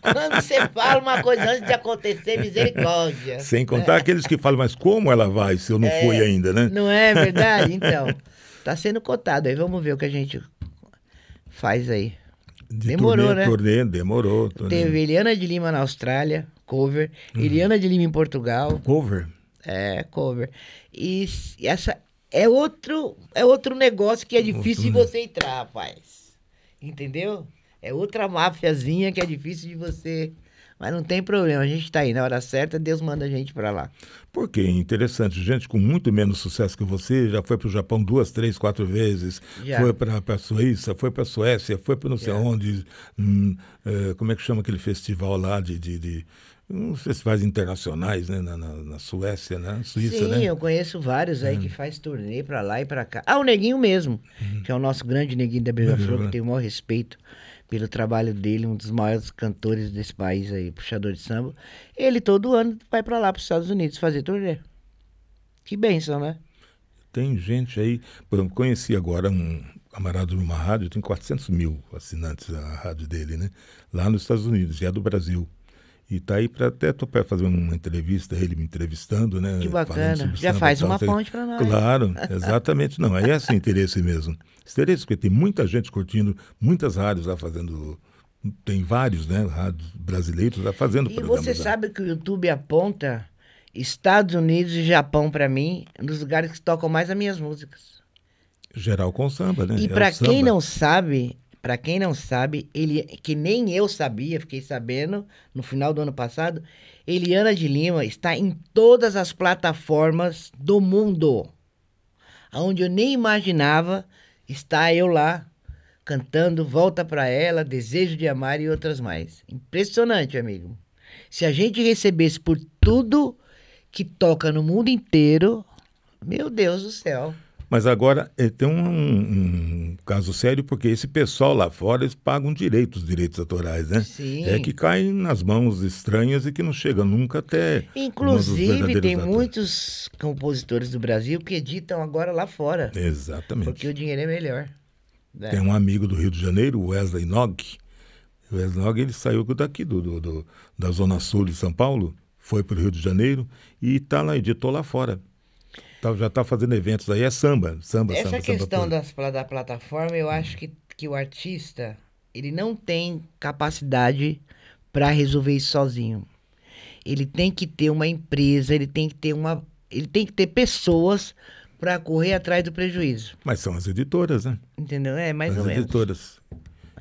vai... quando você fala uma coisa antes de acontecer, misericórdia. Sem contar é. aqueles que falam, mas como ela vai se eu não é, fui ainda, né? Não é verdade? Então, está sendo cotado aí, vamos ver o que a gente faz aí. De demorou, turnê, né? Turnê, demorou. Turnê. Teve Eliana de Lima na Austrália, cover. Uhum. Eliana de Lima em Portugal. Cover? É, cover. E essa é outro, é outro negócio que é, é difícil outro... de você entrar, rapaz. Entendeu? É outra máfiazinha que é difícil de você. Mas não tem problema, a gente está aí na hora certa, Deus manda a gente para lá. Por quê? interessante, gente com muito menos sucesso que você já foi para o Japão duas, três, quatro vezes, já. foi para a Suíça, foi para a Suécia, foi para não sei já. onde, hum, é, como é que chama aquele festival lá de, de, de não sei se faz internacionais, né? Na, na, na Suécia, né? Suíça, Sim, né? Sim, eu conheço vários aí que hum. faz turnê pra lá e pra cá. Ah, o Neguinho mesmo, uhum. que é o nosso grande Neguinho da Beija-Flor, uhum. que tem o maior respeito pelo trabalho dele, um dos maiores cantores desse país aí, puxador de samba. Ele todo ano vai pra lá, pros Estados Unidos, fazer turnê. Que bênção né? Tem gente aí... Por exemplo, conheci agora um camarada de uma rádio, tem 400 mil assinantes a rádio dele, né? Lá nos Estados Unidos, já é do Brasil. E tá aí para até tô para fazer uma entrevista, ele me entrevistando, né? Que bacana. Já faz tal, uma tal, ponte para nós. Claro, exatamente. Não, é esse assim, interesse mesmo. Esse interesse, porque tem muita gente curtindo, muitas rádios lá fazendo. Tem vários, né? Rádios brasileiros lá fazendo E você lá. sabe que o YouTube aponta Estados Unidos e Japão para mim, nos lugares que tocam mais as minhas músicas. Geral com samba, né? E é para quem não sabe, para quem não sabe, ele é, que nem eu sabia, fiquei sabendo no final do ano passado, Eliana de Lima está em todas as plataformas do mundo. Aonde eu nem imaginava, está eu lá cantando Volta para ela, Desejo de amar e outras mais. Impressionante, amigo. Se a gente recebesse por tudo que toca no mundo inteiro, meu Deus do céu. Mas agora eh, tem um, um, caso sério, porque esse pessoal lá fora eles pagam direitos, direitos autorais, né? Sim. É que caem nas mãos estranhas e que não chega nunca até. Inclusive, tem atores. muitos compositores do Brasil que editam agora lá fora. Exatamente. Porque o dinheiro é melhor. Né? Tem um amigo do Rio de Janeiro, Wesley Nog. Wesley Nog ele saiu daqui do, do, do da Zona Sul de São Paulo, foi para o Rio de Janeiro e está lá, editou lá fora Tá, já está fazendo eventos aí, é samba, samba, Essa samba. Essa questão samba, da plataforma, eu acho que, que o artista, ele não tem capacidade para resolver isso sozinho. Ele tem que ter uma empresa, ele tem que ter uma, ele tem que ter pessoas para correr atrás do prejuízo. Mas são as editoras, né? Entendeu? É, mais as ou menos. As editoras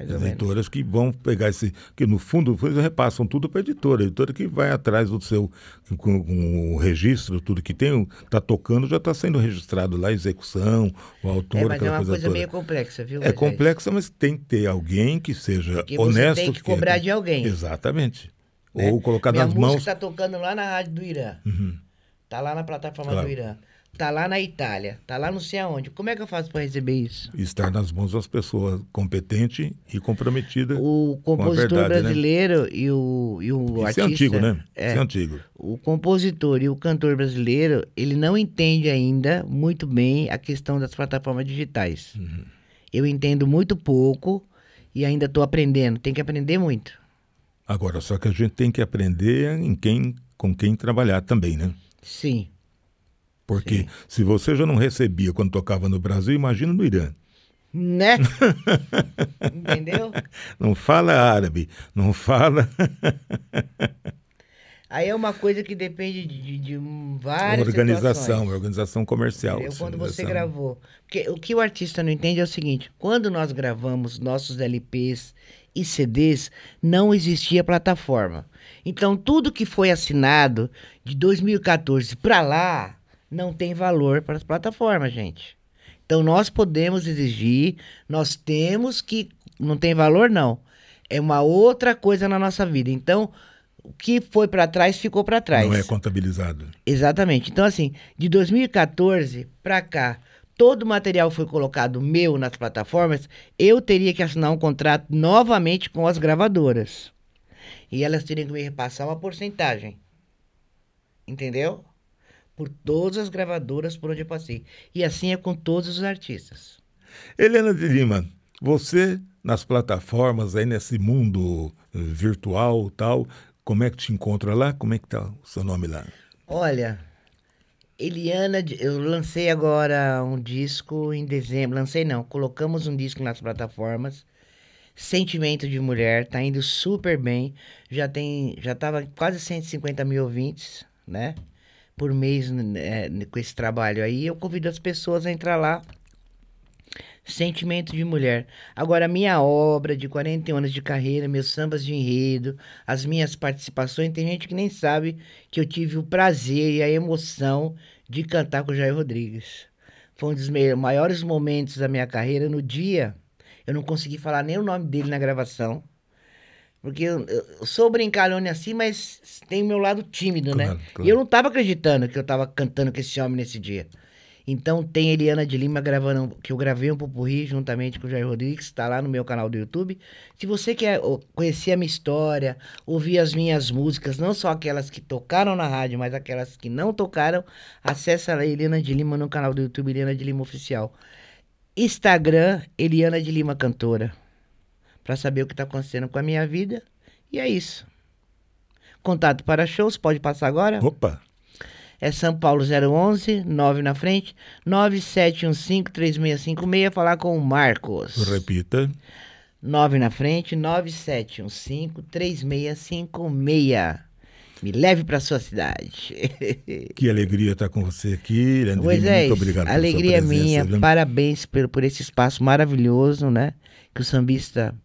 as editoras que vão pegar esse. que no fundo repassam tudo para a editora. A editora que vai atrás do seu. com, com o registro, tudo que tem, está tocando, já está sendo registrado lá, execução, o autor. É, mas é uma coisa, coisa meio complexa, viu? É complexa, mas tem que ter alguém que seja honesto. Você tem que, que cobrar de alguém. Exatamente. Né? Ou colocar Minha nas mãos. A música está tocando lá na rádio do Irã. Está uhum. Tá lá na plataforma claro. Tá do Irã tá lá na Itália, tá lá não sei aonde. Como é que eu faço para receber isso? Está nas mãos das pessoas competente e comprometida. O compositor com verdade, né? brasileiro né? e o, e o Isso é artista. é antigo, né? É, Isso é antigo. O compositor e o cantor brasileiro, ele não entende ainda muito bem a questão das plataformas digitais. Uhum. Eu entendo muito pouco e ainda estou aprendendo. Tem que aprender muito. Agora, só que a gente tem que aprender em quem, com quem trabalhar também, né? Sim. Porque Sim. se você já não recebia quando tocava no Brasil, imagina no Irã. Né? Entendeu? Não fala árabe, não fala. Aí é uma coisa que depende de, de várias organização, situações. organização comercial. Eu, quando organização. você gravou, porque o que o artista não entende é o seguinte: quando nós gravamos nossos LPs e CDs, não existia plataforma. Então tudo que foi assinado de 2014 para lá não tem valor para as plataformas, gente. Então nós podemos exigir, nós temos que. Não tem valor, não. É uma outra coisa na nossa vida. Então, o que foi para trás ficou para trás. Não é contabilizado. Exatamente. Então, assim, de 2014 para cá, todo o material foi colocado meu nas plataformas, eu teria que assinar um contrato novamente com as gravadoras. E elas teriam que me repassar uma porcentagem. Entendeu? por todas as gravadoras por onde eu passei. E assim é com todos os artistas. Helena de Lima, você nas plataformas aí nesse mundo virtual tal, como é que te encontra lá? Como é que tá o seu nome lá? Olha, Eliana, eu lancei agora um disco em dezembro, lancei não, colocamos um disco nas plataformas. Sentimento de Mulher, tá indo super bem. Já tem, já tava quase 150 mil ouvintes, né? por mês né, com esse trabalho aí. Eu convido as pessoas a entrar lá. Sentimento de Mulher. Agora, minha obra de 41 anos de carreira, meus sambas de enredo, as minhas participações, tem gente que nem sabe que eu tive o prazer e a emoção de cantar com o Jair Rodrigues. Foi um dos maiores momentos da minha carreira. No dia, eu não consegui falar nem o nome dele na gravação. Porque eu, eu sou brincalhone assim, mas tem o meu lado tímido, né? claro, né? Claro. E eu não tava acreditando que eu tava cantando com esse homem nesse dia. Então tem Eliana de Lima gravando, que eu gravei um pupurri juntamente com o Jair Rodrigues, está lá no meu canal do YouTube. Se você quer conhecer a minha história, ouvir as minhas músicas, não só aquelas que tocaram na rádio, mas aquelas que não tocaram, acessa a Eliana de Lima no canal do YouTube Eliana de Lima Oficial. Instagram, Eliana de Lima Cantora para saber o que está acontecendo com a minha vida. E é isso. Contato para shows, pode passar agora? Opa! É São Paulo 011, 9 na frente, 9715-3656, falar com o Marcos. Repita. 9 na frente, 9715-3656. Me leve para sua cidade. que alegria estar tá com você aqui, Leandrinho. Pois é, muito obrigado alegria pela sua presença, minha. Viu? Parabéns por, por esse espaço maravilhoso, né? Que o sambista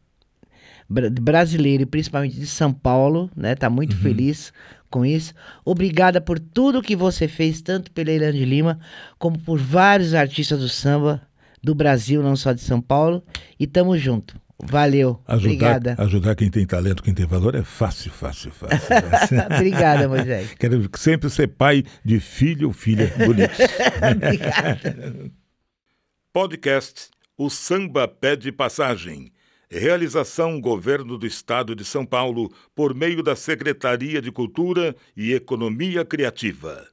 brasileiro e principalmente de São Paulo, né? Tá muito uhum. feliz com isso. Obrigada por tudo que você fez, tanto pela Irlanda de Lima, como por vários artistas do samba do Brasil, não só de São Paulo. E tamo junto. Valeu. Ajudar, Obrigada. Ajudar quem tem talento, quem tem valor é fácil, fácil, fácil. Obrigada, Moisés. Quero sempre ser pai de filho ou filha bonito. Obrigada. Podcast O Samba Pede Passagem Realização Governo do Estado de São Paulo por meio da Secretaria de Cultura e Economia Criativa.